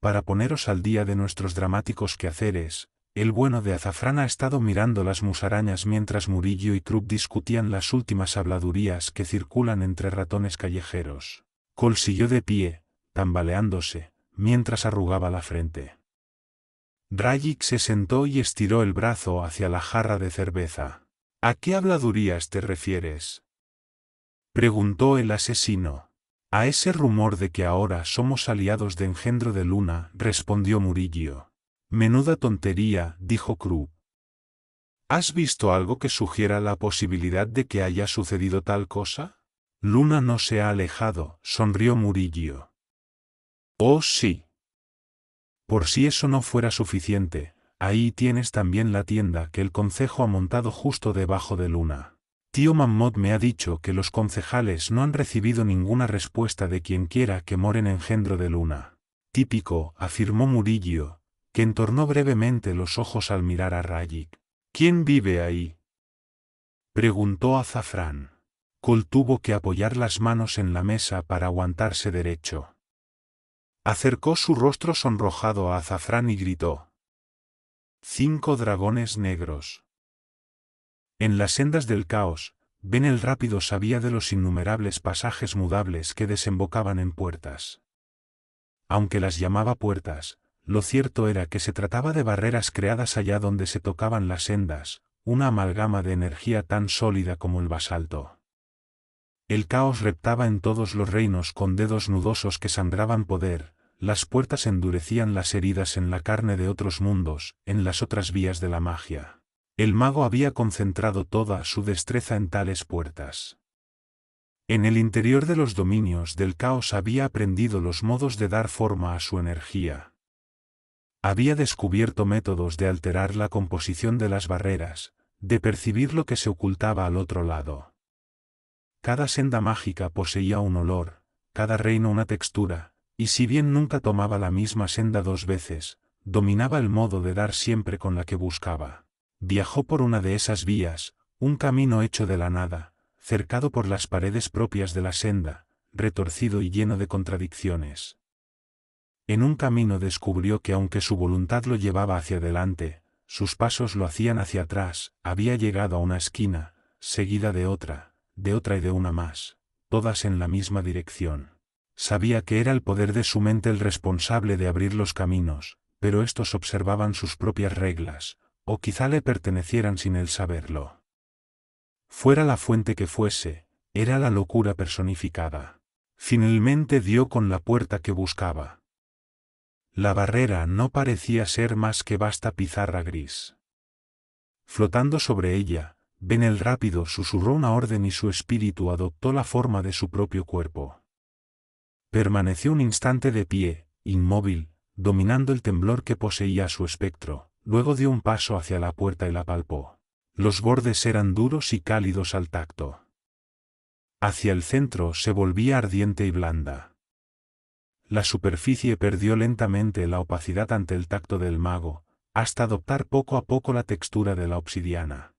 Para poneros al día de nuestros dramáticos quehaceres, el bueno de Azafrán ha estado mirando las musarañas mientras Murillo y Krupp discutían las últimas habladurías que circulan entre ratones callejeros. Col de pie, tambaleándose, mientras arrugaba la frente. Dragic se sentó y estiró el brazo hacia la jarra de cerveza. ¿A qué habladurías te refieres? preguntó el asesino. A ese rumor de que ahora somos aliados de engendro de Luna, respondió Murillo. Menuda tontería, dijo Krupp. ¿Has visto algo que sugiera la posibilidad de que haya sucedido tal cosa? Luna no se ha alejado, sonrió Murillo. Oh sí. Por si eso no fuera suficiente, ahí tienes también la tienda que el concejo ha montado justo debajo de Luna. Tío Mammoth me ha dicho que los concejales no han recibido ninguna respuesta de quien quiera que moren engendro de Luna. Típico, afirmó Murillo, que entornó brevemente los ojos al mirar a Rayik. ¿Quién vive ahí? preguntó a Zafrán. Cole tuvo que apoyar las manos en la mesa para aguantarse derecho. Acercó su rostro sonrojado a Azafrán y gritó. Cinco dragones negros. En las sendas del caos, Ben el rápido sabía de los innumerables pasajes mudables que desembocaban en puertas. Aunque las llamaba puertas, lo cierto era que se trataba de barreras creadas allá donde se tocaban las sendas, una amalgama de energía tan sólida como el basalto. El caos reptaba en todos los reinos con dedos nudosos que sangraban poder, las puertas endurecían las heridas en la carne de otros mundos, en las otras vías de la magia. El mago había concentrado toda su destreza en tales puertas. En el interior de los dominios del caos había aprendido los modos de dar forma a su energía había descubierto métodos de alterar la composición de las barreras, de percibir lo que se ocultaba al otro lado. Cada senda mágica poseía un olor, cada reino una textura, y si bien nunca tomaba la misma senda dos veces, dominaba el modo de dar siempre con la que buscaba. Viajó por una de esas vías, un camino hecho de la nada, cercado por las paredes propias de la senda, retorcido y lleno de contradicciones. En un camino descubrió que aunque su voluntad lo llevaba hacia adelante, sus pasos lo hacían hacia atrás, había llegado a una esquina, seguida de otra, de otra y de una más, todas en la misma dirección. Sabía que era el poder de su mente el responsable de abrir los caminos, pero estos observaban sus propias reglas, o quizá le pertenecieran sin él saberlo. Fuera la fuente que fuese, era la locura personificada. Finalmente dio con la puerta que buscaba. La barrera no parecía ser más que vasta pizarra gris. Flotando sobre ella, Ben el rápido susurró una orden y su espíritu adoptó la forma de su propio cuerpo. Permaneció un instante de pie, inmóvil, dominando el temblor que poseía su espectro, luego dio un paso hacia la puerta y la palpó. Los bordes eran duros y cálidos al tacto. Hacia el centro se volvía ardiente y blanda la superficie perdió lentamente la opacidad ante el tacto del mago, hasta adoptar poco a poco la textura de la obsidiana.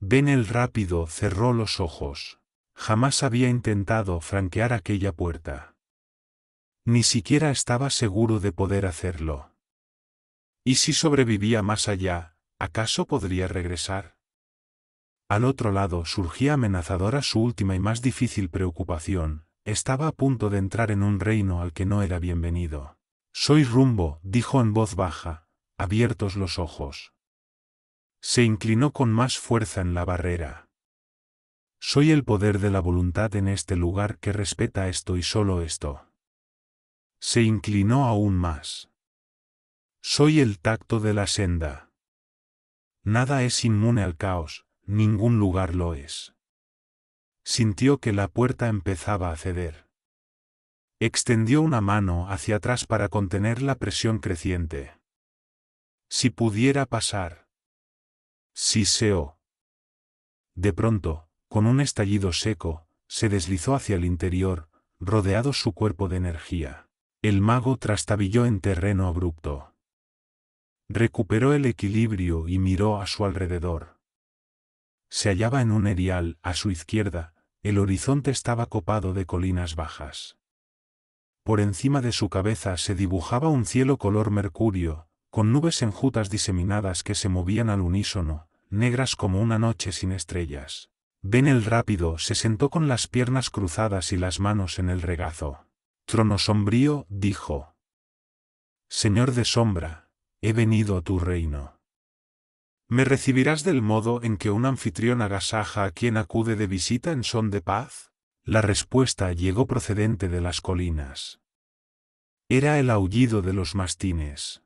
Ben el rápido cerró los ojos. Jamás había intentado franquear aquella puerta. Ni siquiera estaba seguro de poder hacerlo. ¿Y si sobrevivía más allá, acaso podría regresar? Al otro lado surgía amenazadora su última y más difícil preocupación, estaba a punto de entrar en un reino al que no era bienvenido. Soy rumbo, dijo en voz baja, abiertos los ojos. Se inclinó con más fuerza en la barrera. Soy el poder de la voluntad en este lugar que respeta esto y solo esto. Se inclinó aún más. Soy el tacto de la senda. Nada es inmune al caos, ningún lugar lo es sintió que la puerta empezaba a ceder. Extendió una mano hacia atrás para contener la presión creciente. Si pudiera pasar. Siseó. De pronto, con un estallido seco, se deslizó hacia el interior, rodeado su cuerpo de energía. El mago trastabilló en terreno abrupto. Recuperó el equilibrio y miró a su alrededor. Se hallaba en un erial, a su izquierda, el horizonte estaba copado de colinas bajas. Por encima de su cabeza se dibujaba un cielo color mercurio, con nubes enjutas diseminadas que se movían al unísono, negras como una noche sin estrellas. Ben el rápido se sentó con las piernas cruzadas y las manos en el regazo. Trono sombrío, dijo. Señor de sombra, he venido a tu reino. ¿Me recibirás del modo en que un anfitrión agasaja a quien acude de visita en son de paz? La respuesta llegó procedente de las colinas. Era el aullido de los mastines.